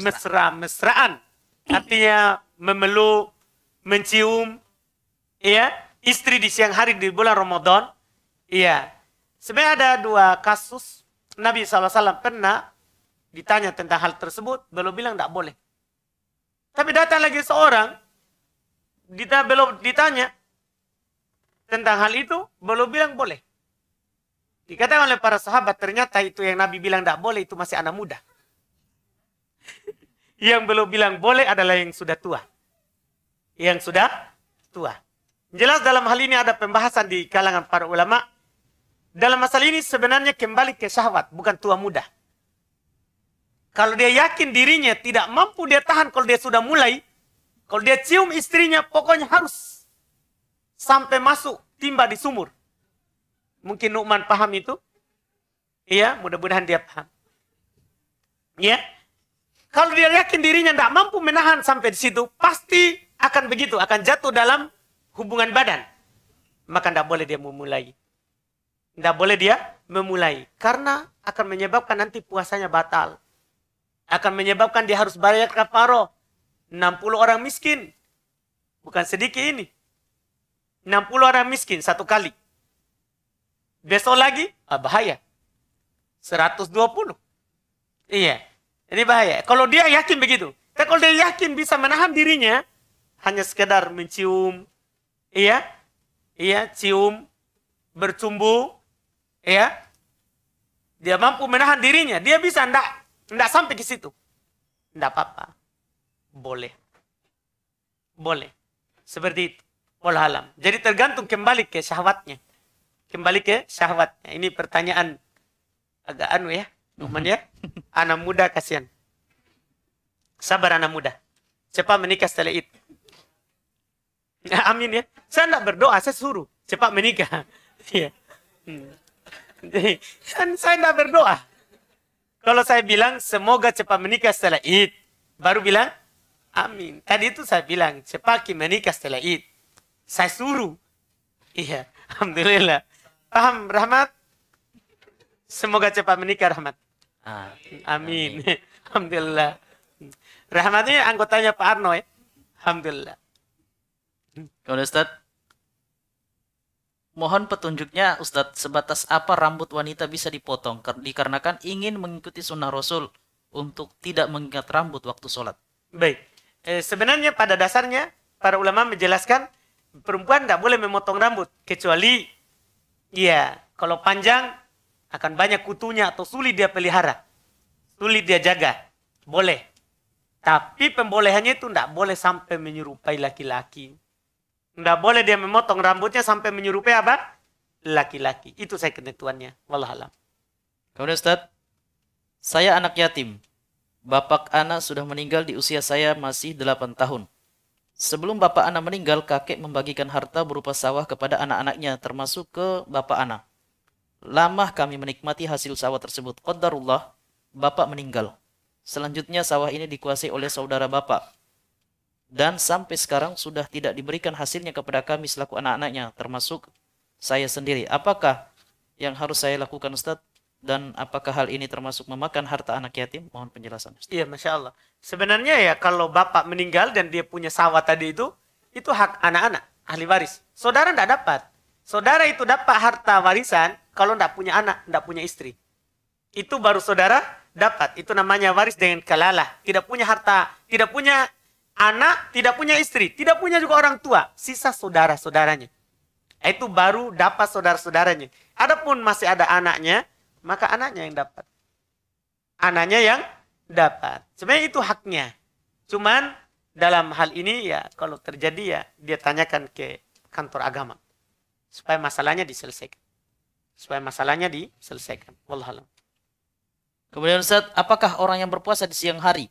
Speaker 2: mesra, mesraan artinya memeluk, mencium, ya istri di siang hari di bulan Ramadan, iya. Sebenarnya ada dua kasus Nabi SAW pernah ditanya tentang hal tersebut, belum bilang tidak boleh. Tapi datang lagi seorang, dita, belum ditanya tentang hal itu, belum bilang boleh. Dikatakan oleh para sahabat, ternyata itu yang Nabi bilang tidak boleh, itu masih anak muda. Yang belum bilang boleh adalah yang sudah tua. Yang sudah tua. Jelas dalam hal ini ada pembahasan di kalangan para ulama. Dalam masalah ini sebenarnya kembali ke syahwat, bukan tua muda. Kalau dia yakin dirinya tidak mampu dia tahan kalau dia sudah mulai, kalau dia cium istrinya pokoknya harus sampai masuk timba di sumur. Mungkin Nu'man paham itu? Iya, mudah-mudahan dia paham. Ya, kalau dia yakin dirinya tidak mampu menahan sampai di situ, pasti akan begitu, akan jatuh dalam hubungan badan. Maka tidak boleh dia memulai. Tidak boleh dia memulai. Karena akan menyebabkan nanti puasanya batal. Akan menyebabkan dia harus bayar kafaro. 60 orang miskin. Bukan sedikit ini. 60 orang miskin satu kali. Besok lagi, ah bahaya. 120. Iya. Ini bahaya. Kalau dia yakin begitu. Tapi kalau dia yakin bisa menahan dirinya, hanya sekedar mencium, iya, iya, cium, bercumbu, iya, dia mampu menahan dirinya. Dia bisa ndak, ndak sampai ke situ. Ndak apa-apa. Boleh. Boleh. Seperti itu. alam. Jadi tergantung kembali ke syahwatnya. Kembali ke syahwatnya. Ini pertanyaan agak anu ya. Nuhman ya. Anak muda kasihan. Sabar anak muda. Cepat menikah setelah itu. Amin ya. Saya tidak berdoa, saya suruh. Cepat menikah. ya. hmm. saya tidak berdoa. Kalau saya bilang, semoga cepat menikah setelah id. Baru bilang, amin. Tadi itu saya bilang, cepat menikah setelah id. Saya suruh. Iya, Alhamdulillah. Paham, Rahmat? Semoga cepat menikah, Rahmat amin. amin. Alhamdulillah. Rahmatnya
Speaker 1: anggotanya Pak Arno ya. Alhamdulillah. Kalau Ustaz, mohon petunjuknya Ustaz, sebatas apa rambut wanita bisa dipotong? Dikarenakan ingin mengikuti sunnah Rasul untuk tidak mengikat rambut waktu sholat. Baik. Eh, sebenarnya pada dasarnya, para ulama menjelaskan, perempuan tidak boleh memotong
Speaker 2: rambut. Kecuali, ya, kalau panjang akan banyak kutunya atau sulit dia pelihara. Sulit dia jaga. Boleh. Tapi pembolehannya itu tidak boleh sampai menyerupai laki-laki. Tidak boleh dia memotong rambutnya
Speaker 1: sampai menyerupai apa? Laki-laki. Itu saya ketentuannya. Wallahualam. Kemudian Ustaz, saya anak yatim. Bapak anak sudah meninggal di usia saya masih 8 tahun. Sebelum bapak anak meninggal, kakek membagikan harta berupa sawah kepada anak-anaknya, termasuk ke bapak anak. Lama kami menikmati hasil sawah tersebut. Qadarullah, bapak meninggal. Selanjutnya sawah ini dikuasai oleh saudara bapak. Dan sampai sekarang sudah tidak diberikan hasilnya kepada kami selaku anak-anaknya, termasuk saya sendiri. Apakah yang harus saya lakukan Ustaz? Dan apakah hal ini termasuk memakan harta anak yatim? Mohon penjelasan. Ustaz.
Speaker 2: Iya, Masya Allah. Sebenarnya ya kalau bapak meninggal dan dia punya sawah tadi itu, itu hak anak-anak, ahli waris. Saudara tidak dapat Saudara itu dapat harta warisan kalau tidak punya anak, tidak punya istri. Itu baru saudara dapat. Itu namanya waris dengan kalalah. Tidak punya harta, tidak punya anak, tidak punya istri, tidak punya juga orang tua. Sisa saudara-saudaranya. Itu baru dapat saudara-saudaranya. Adapun masih ada anaknya, maka anaknya yang dapat. Anaknya yang dapat. Sebenarnya itu haknya. Cuman dalam hal ini ya kalau terjadi ya dia tanyakan ke kantor agama supaya masalahnya diselesaikan. Supaya masalahnya diselesaikan. Wallahualam.
Speaker 1: Kemudian Ustaz, apakah orang yang berpuasa di siang hari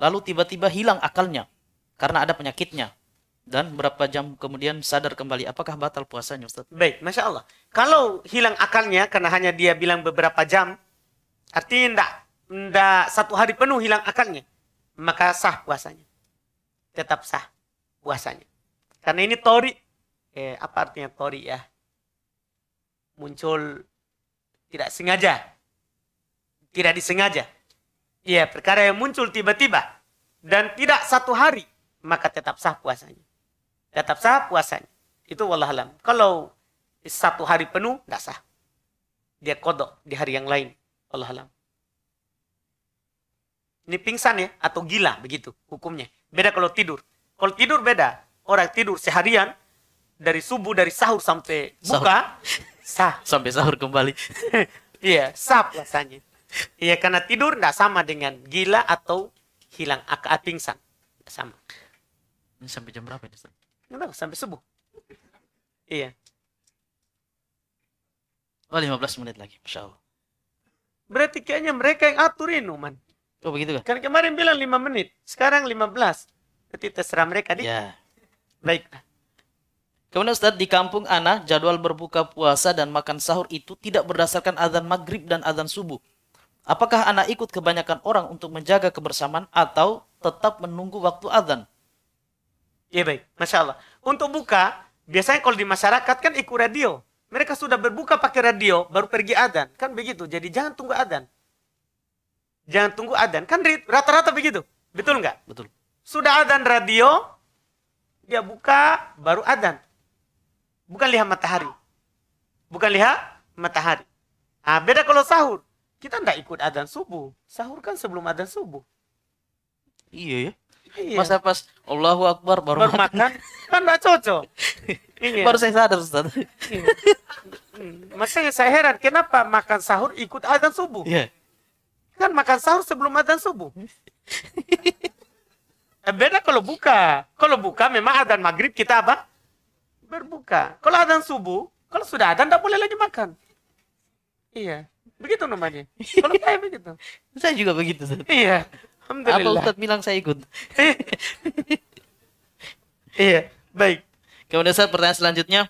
Speaker 1: lalu tiba-tiba hilang akalnya karena ada penyakitnya dan berapa jam kemudian sadar kembali apakah batal puasanya Ustaz? Baik, Masya Allah. Kalau hilang akalnya karena hanya dia bilang beberapa jam,
Speaker 2: artinya tidak tidak satu hari penuh hilang akalnya, maka sah puasanya. Tetap sah puasanya. Karena ini tori eh, apa artinya tori ya muncul tidak sengaja tidak disengaja ya perkara yang muncul tiba-tiba dan tidak satu hari maka tetap sah puasanya tetap sah puasanya itu wallahualam kalau satu hari penuh tidak sah dia kodok di hari yang lain wallahualam ini pingsan ya atau gila begitu hukumnya beda kalau tidur kalau tidur beda orang tidur seharian dari subuh dari sahur sampai buka
Speaker 1: sah sampai sahur kembali
Speaker 2: iya sah rasanya iya karena tidur tidak sama dengan gila atau hilang akal ah, pingsan
Speaker 1: sama ini sampai jam berapa ini
Speaker 2: Enggak, sampai subuh
Speaker 1: iya oh 15 menit lagi insya Allah
Speaker 2: berarti kayaknya mereka yang aturin uman oh begitu kan kemarin bilang 5 menit sekarang 15
Speaker 1: berarti terserah mereka nih ya. baik Kemudian Ustaz di kampung Ana jadwal berbuka puasa dan makan sahur itu tidak berdasarkan azan maghrib dan azan subuh. Apakah Ana ikut kebanyakan orang untuk menjaga kebersamaan atau tetap menunggu waktu azan? Ya baik, masya Allah. Untuk buka biasanya kalau di
Speaker 2: masyarakat kan ikut radio. Mereka sudah berbuka pakai radio baru pergi azan kan begitu. Jadi jangan tunggu azan. Jangan tunggu azan kan rata-rata begitu. Betul nggak? Betul. Sudah azan radio, dia buka baru azan Bukan lihat matahari. Bukan lihat matahari. Nah, beda kalau sahur. Kita tidak ikut adzan subuh. Sahur kan sebelum adzan subuh.
Speaker 1: Iya ya. Iya. Masa pas Allahu Akbar baru, baru makan. kan cocok. iya. Baru saya sadar Ustaz. iya.
Speaker 2: Hmm, Makanya saya heran kenapa makan sahur ikut adzan subuh. Iya. Kan makan sahur sebelum adzan subuh. Eh, beda kalau buka. Kalau buka memang adzan maghrib kita apa? berbuka. Kalau adzan subuh, kalau sudah adzan tidak boleh lagi makan. Iya, begitu namanya. Kalau saya
Speaker 1: begitu. saya juga begitu. Sir. Iya. Alhamdulillah. Apa Ustaz bilang saya ikut? iya, baik. Kemudian saya pertanyaan selanjutnya.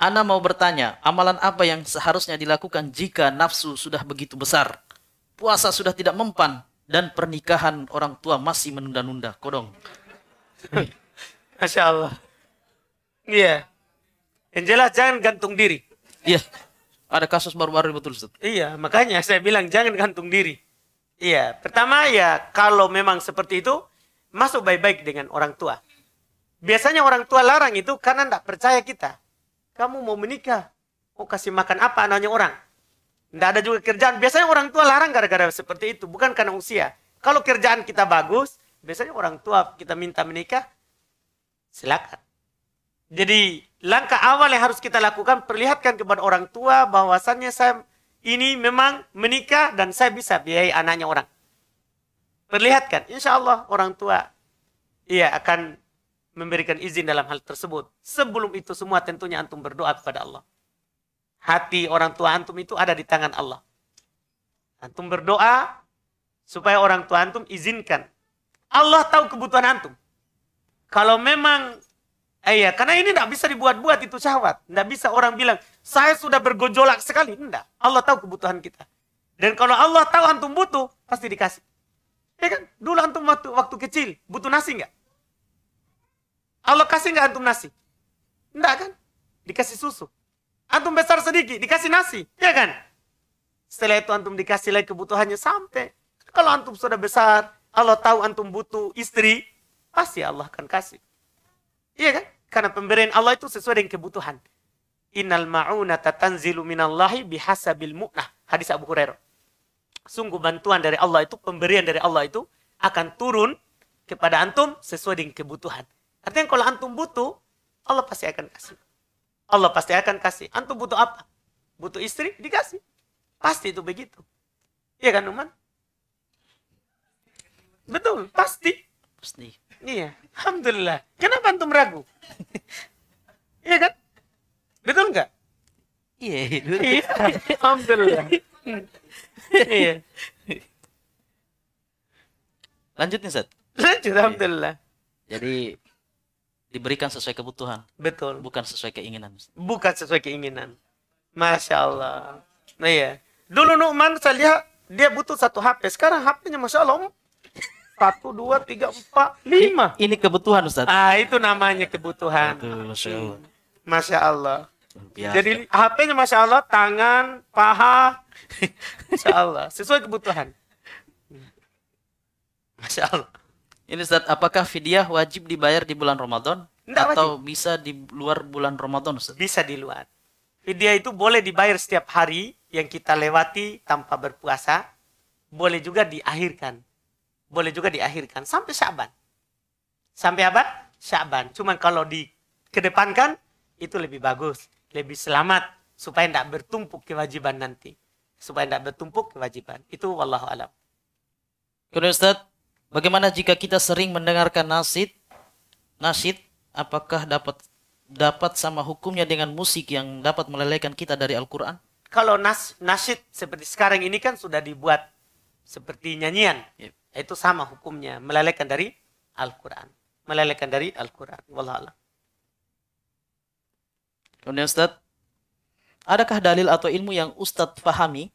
Speaker 1: Ana mau bertanya, amalan apa yang seharusnya dilakukan jika nafsu sudah begitu besar? Puasa sudah tidak mempan dan pernikahan orang tua masih menunda-nunda. Kodong. Masya Allah. Iya. Yang jelas jangan gantung diri. Iya. Ada kasus baru-baru betul Ustaz.
Speaker 2: Iya, makanya saya bilang jangan gantung diri. Iya, pertama ya kalau memang seperti itu masuk baik-baik dengan orang tua. Biasanya orang tua larang itu karena tidak percaya kita. Kamu mau menikah, mau kasih makan apa anaknya orang. Tidak ada juga kerjaan. Biasanya orang tua larang gara-gara seperti itu, bukan karena usia. Kalau kerjaan kita bagus, biasanya orang tua kita minta menikah, Silakan. Jadi langkah awal yang harus kita lakukan perlihatkan kepada orang tua bahwasannya saya ini memang menikah dan saya bisa biayai anaknya orang. Perlihatkan, insya Allah orang tua ia akan memberikan izin dalam hal tersebut. Sebelum itu semua tentunya antum berdoa kepada Allah. Hati orang tua antum itu ada di tangan Allah. Antum berdoa supaya orang tua antum izinkan. Allah tahu kebutuhan antum. Kalau memang eh, ya, karena ini tidak bisa dibuat-buat itu syahwat. Tidak bisa orang bilang, saya sudah bergojolak sekali. Tidak. Allah tahu kebutuhan kita. Dan kalau Allah tahu antum butuh, pasti dikasih. Ya kan? Dulu antum waktu, waktu kecil, butuh nasi nggak? Allah kasih nggak antum nasi? tidak kan? Dikasih susu. Antum besar sedikit, dikasih nasi. Ya kan? Setelah itu antum dikasih lagi kebutuhannya sampai. Kalau antum sudah besar, Allah tahu antum butuh istri. Pasti Allah akan kasih. Iya kan? Karena pemberian Allah itu sesuai dengan kebutuhan. Innal ma'unata tanzilu minallahi bihasabil mu'nah. Hadis Abu Hurairah. Sungguh bantuan dari Allah itu, pemberian dari Allah itu akan turun kepada antum sesuai dengan kebutuhan. Artinya kalau antum butuh, Allah pasti akan kasih. Allah pasti akan kasih. Antum butuh apa? Butuh istri, dikasih. Pasti itu begitu. Iya kan, Numan? Betul, pasti. Pasti. Iya, alhamdulillah. Kenapa antum ragu? iya kan? Betul nggak? Iya, iya. iya. alhamdulillah. iya.
Speaker 1: Lanjut nih, Seth. Lanjut, alhamdulillah. Iya. Jadi diberikan sesuai kebutuhan. Betul. Bukan sesuai keinginan.
Speaker 2: Bukan sesuai keinginan.
Speaker 1: Masya Allah. Nah iya.
Speaker 2: Dulu Nu'man saya lihat dia butuh satu HP. Sekarang HP-nya Masya Allah
Speaker 1: satu, dua, tiga, empat, lima. Ini kebutuhan Ustaz.
Speaker 2: Ah, itu namanya kebutuhan. Aduh, Masya Allah. Jadi HP-nya Masya Allah, tangan, paha,
Speaker 1: Masya Allah. Sesuai kebutuhan. Masya Allah. Ini Ustaz, apakah fidyah wajib dibayar di bulan Ramadan? Nggak atau wajib. bisa di luar bulan Ramadan Ustaz? Bisa di luar. Fidyah itu boleh dibayar setiap hari yang
Speaker 2: kita lewati tanpa berpuasa. Boleh juga diakhirkan boleh juga diakhirkan sampai Syaban. Sampai abad Syaban. Cuman kalau dikedepankan itu lebih bagus, lebih selamat supaya tidak bertumpuk kewajiban nanti.
Speaker 1: Supaya tidak bertumpuk kewajiban. Itu wallahu alam. Kemudian Ustaz, bagaimana jika kita sering mendengarkan nasid? Nasid apakah dapat dapat sama hukumnya dengan musik yang dapat melelehkan kita dari Al-Qur'an?
Speaker 2: Kalau nas, nasid seperti sekarang ini kan sudah dibuat seperti nyanyian. Iya. Itu sama hukumnya,
Speaker 1: melalaikan dari Al-Quran. Melalaikan dari Al-Quran. Wallahualam. Kemudian Ustaz, adakah dalil atau ilmu yang Ustaz fahami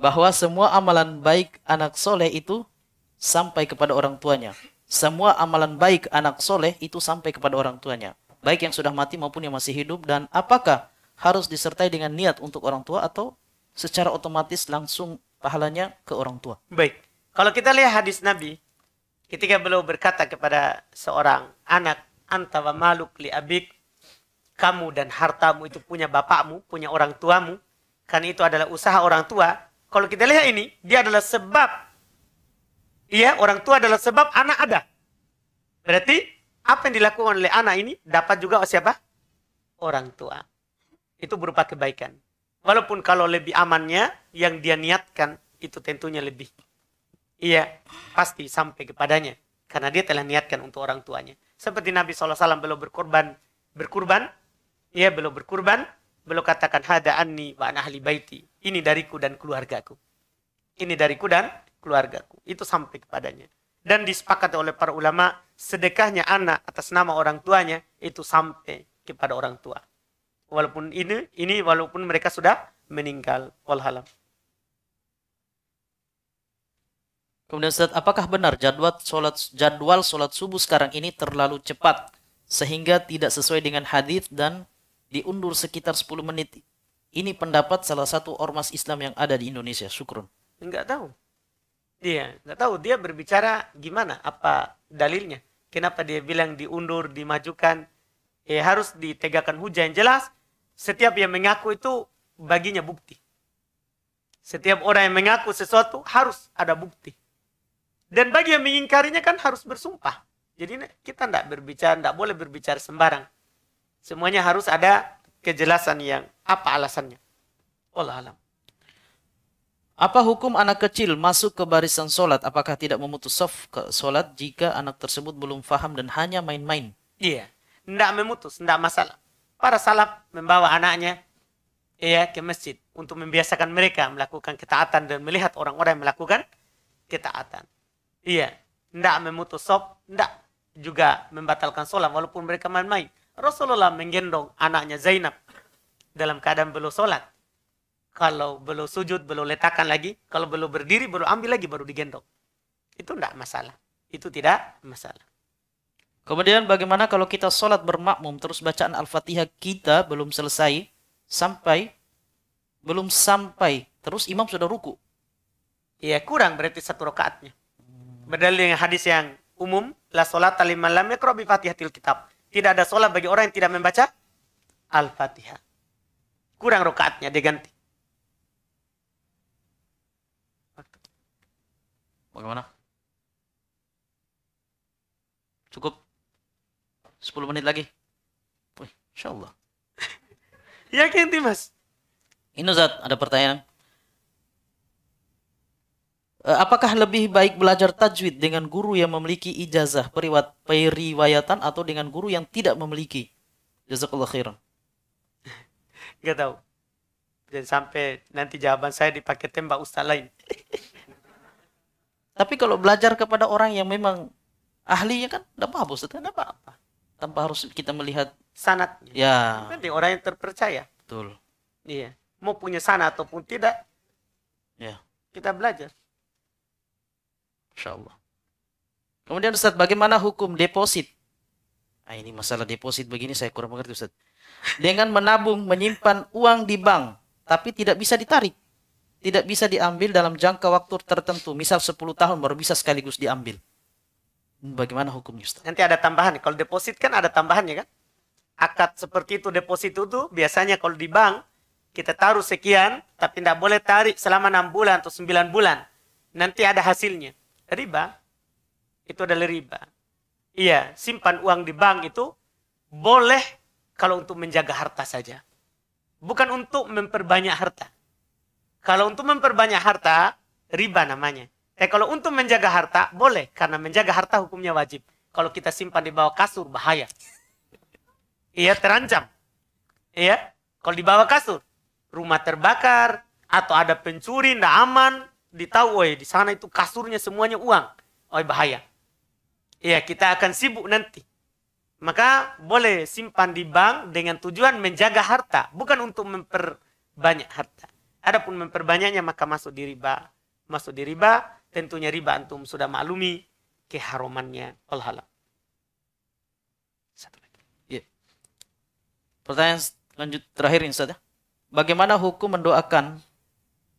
Speaker 1: bahwa semua amalan baik anak soleh itu sampai kepada orang tuanya? Semua amalan baik anak soleh itu sampai kepada orang tuanya. Baik yang sudah mati maupun yang masih hidup. Dan apakah harus disertai dengan niat untuk orang tua atau secara otomatis langsung pahalanya ke orang tua. Baik. Kalau
Speaker 2: kita lihat hadis Nabi ketika beliau berkata kepada seorang anak anta wa maluk li abik kamu dan hartamu itu punya bapakmu, punya orang tuamu karena itu adalah usaha orang tua. Kalau kita lihat ini, dia adalah sebab Iya, orang tua adalah sebab anak ada. Berarti apa yang dilakukan oleh anak ini dapat juga oleh siapa? Orang tua. Itu berupa kebaikan. Walaupun kalau lebih amannya yang dia niatkan itu tentunya lebih. Iya, pasti sampai kepadanya karena dia telah niatkan untuk orang tuanya. Seperti Nabi SAW belum berkorban, berkurban, iya belum berkurban, belum katakan hada anni wa an ahli baiti. Ini dariku dan keluargaku. Ini dariku dan keluargaku. Itu sampai kepadanya. Dan disepakati oleh para ulama, sedekahnya anak atas nama orang tuanya itu sampai kepada orang tua walaupun ini ini walaupun mereka sudah
Speaker 1: meninggal walhalam Kemudian Ustaz, apakah benar jadwal sholat, jadwal sholat subuh sekarang ini terlalu cepat sehingga tidak sesuai dengan hadis dan diundur sekitar 10 menit? Ini pendapat salah satu ormas Islam yang ada di Indonesia. Syukron.
Speaker 2: Enggak tahu. Dia enggak tahu. Dia berbicara gimana? Apa dalilnya? Kenapa dia bilang diundur, dimajukan? Eh, harus ditegakkan hujan jelas. Setiap yang mengaku itu baginya bukti. Setiap orang yang mengaku sesuatu harus ada bukti. Dan bagi yang mengingkarinya kan harus bersumpah. Jadi kita tidak berbicara, tidak boleh berbicara sembarang. Semuanya harus ada kejelasan yang apa alasannya. Allah alam.
Speaker 1: Apa hukum anak kecil masuk ke barisan solat? Apakah tidak memutus sof ke solat jika anak tersebut belum faham dan hanya main-main? Iya,
Speaker 2: tidak memutus, tidak masalah. Para salaf membawa anaknya ya ke masjid untuk membiasakan mereka melakukan ketaatan dan melihat orang-orang yang melakukan ketaatan. Iya, tidak memutus sop, tidak juga membatalkan sholat walaupun mereka main-main. Rasulullah menggendong anaknya Zainab dalam keadaan belum sholat. Kalau belum sujud, belum letakkan lagi. Kalau belum berdiri, belum ambil lagi, baru digendong.
Speaker 1: Itu tidak masalah. Itu tidak masalah. Kemudian bagaimana kalau kita sholat bermakmum terus bacaan Al-Fatihah kita belum selesai sampai belum sampai terus imam sudah ruku. Iya kurang berarti satu rakaatnya.
Speaker 2: Berdalil dengan hadis yang umum la sholat liman lam yaqra fatihah fatihatil kitab. Tidak ada sholat bagi orang yang tidak membaca Al-Fatihah. Kurang rakaatnya diganti.
Speaker 1: Bagaimana? Cukup? 10 menit lagi. Wih, Allah. Yakin sih, Mas? Ini Ustaz, ada pertanyaan. Eh, apakah lebih baik belajar tajwid dengan guru yang memiliki ijazah periwat, periwayatan atau dengan guru yang tidak memiliki? Jazakallah khairan.
Speaker 2: Gak tahu. Jangan sampai nanti jawaban saya dipakai tembak ustaz lain.
Speaker 1: Tapi kalau belajar kepada orang yang memang ahlinya kan, tidak apa-apa Ustaz. Tidak apa-apa tanpa harus kita melihat sanat. Ya. Penting kan orang yang terpercaya. Betul. Iya. Mau
Speaker 2: punya sanat ataupun tidak. Ya. Kita belajar.
Speaker 1: Insya Allah. Kemudian Ustaz, bagaimana hukum deposit? Nah, ini masalah deposit begini saya kurang mengerti Ustaz. Dengan menabung, menyimpan uang di bank, tapi tidak bisa ditarik. Tidak bisa diambil dalam jangka waktu tertentu. Misal 10 tahun baru bisa sekaligus diambil bagaimana hukumnya Ustaz? Nanti ada tambahan. Kalau deposit kan ada
Speaker 2: tambahannya kan? Akad seperti itu deposit itu biasanya kalau di bank kita taruh sekian tapi tidak boleh tarik selama enam bulan atau 9 bulan. Nanti ada hasilnya. Riba. Itu adalah riba. Iya, simpan uang di bank itu boleh kalau untuk menjaga harta saja. Bukan untuk memperbanyak harta. Kalau untuk memperbanyak harta, riba namanya. Eh kalau untuk menjaga harta, boleh. Karena menjaga harta hukumnya wajib. Kalau kita simpan di bawah kasur, bahaya. Iya, terancam. Iya, kalau di bawah kasur, rumah terbakar, atau ada pencuri, ndak aman, ditahu, di sana itu kasurnya semuanya uang. Oh, bahaya. Iya, kita akan sibuk nanti. Maka boleh simpan di bank dengan tujuan menjaga harta, bukan untuk memperbanyak harta. Adapun memperbanyaknya maka masuk di riba masuk di riba, tentunya riba antum
Speaker 1: sudah maklumi keharumannya Allah halal. Satu lagi. Ya. Pertanyaan lanjut terakhir Ustaz ya. Bagaimana hukum mendoakan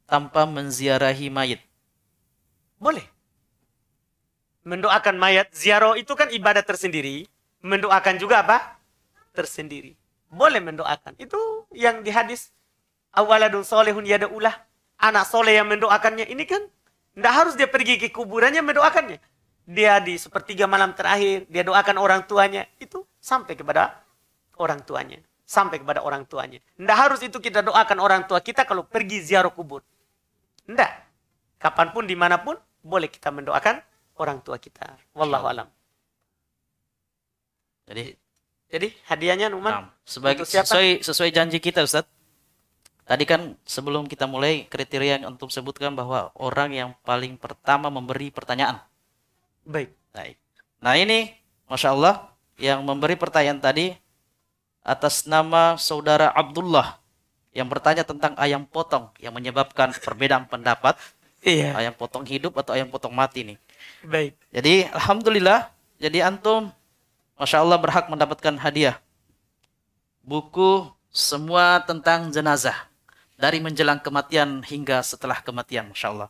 Speaker 1: tanpa menziarahi mayat? Boleh.
Speaker 2: Mendoakan mayat, ziarah itu kan ibadah tersendiri. Mendoakan juga apa? Tersendiri. Boleh mendoakan. Itu yang di hadis awaladun solehun yada'ulah anak soleh yang mendoakannya. Ini kan tidak harus dia pergi ke kuburannya mendoakannya. Dia di sepertiga malam terakhir, dia doakan orang tuanya. Itu sampai kepada orang tuanya. Sampai kepada orang tuanya. Tidak harus itu kita doakan orang tua kita kalau pergi ziarah kubur. Tidak. Kapanpun, dimanapun, boleh kita mendoakan
Speaker 1: orang tua kita. Wallahu alam. Jadi, jadi hadiahnya Numan. Sebagai, sesuai, sesuai janji kita Ustadz Tadi kan sebelum kita mulai kriteria yang untuk sebutkan bahwa orang yang paling pertama memberi pertanyaan. Baik. Baik. Nah ini, masya Allah, yang memberi pertanyaan tadi atas nama saudara Abdullah yang bertanya tentang ayam potong yang menyebabkan perbedaan pendapat. Iya. Ayam potong hidup atau ayam potong mati nih. Baik. Jadi alhamdulillah, jadi antum, masya Allah berhak mendapatkan hadiah buku semua tentang jenazah dari menjelang kematian hingga setelah kematian Masya Allah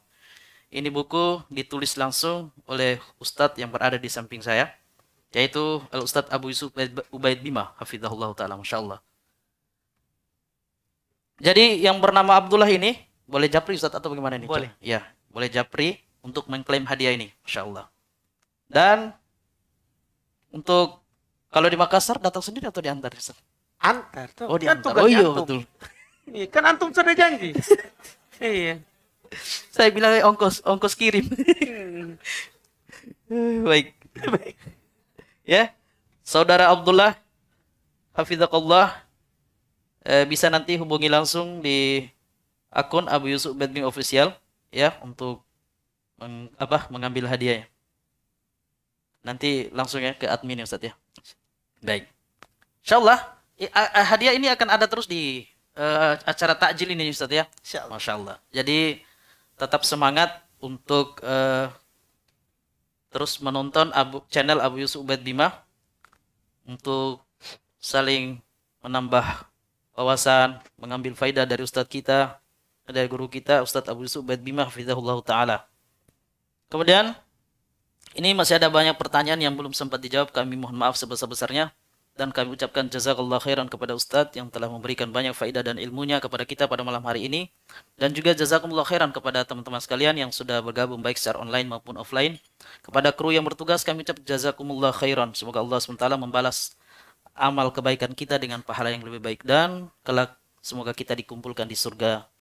Speaker 1: ini buku ditulis langsung oleh Ustadz yang berada di samping saya yaitu Al Ustadz Abu Yusuf Ubaid Bima hafidzahullah taala Masya Allah jadi yang bernama Abdullah ini boleh japri Ustadz atau bagaimana ini? Boleh. Ya, boleh japri untuk mengklaim hadiah ini, Masya Allah. Dan untuk kalau di Makassar datang sendiri atau diantar? Ustaz? Antar tuh. Oh, kan diantar. oh iya, betul.
Speaker 2: Iya, kan antum sudah
Speaker 1: janji. iya. Saya bilang eh, ongkos, ongkos kirim. Baik. Hmm. Baik. Ya. Saudara Abdullah Hafizakallah eh, bisa nanti hubungi langsung di akun Abu Yusuf Badming official ya untuk meng, apa mengambil hadiahnya. Nanti langsung ya ke admin ya Ustaz ya. Baik. Insyaallah hadiah ini akan ada terus di uh, acara takjil ini Ustaz ya. Masya Allah. Jadi tetap semangat untuk uh, terus menonton Abu, channel Abu Yusuf Ubaid Bima untuk saling menambah wawasan, mengambil faidah dari Ustaz kita, dari guru kita Ustaz Abu Yusuf Ubaid Bima Hafizahullah Ta'ala. Kemudian ini masih ada banyak pertanyaan yang belum sempat dijawab. Kami mohon maaf sebesar-besarnya dan kami ucapkan jazakallah khairan kepada Ustadz yang telah memberikan banyak faedah dan ilmunya kepada kita pada malam hari ini dan juga jazakumullah khairan kepada teman-teman sekalian yang sudah bergabung baik secara online maupun offline kepada kru yang bertugas kami ucap jazakumullah khairan semoga Allah SWT membalas amal kebaikan kita dengan pahala yang lebih baik dan kelak semoga kita dikumpulkan di surga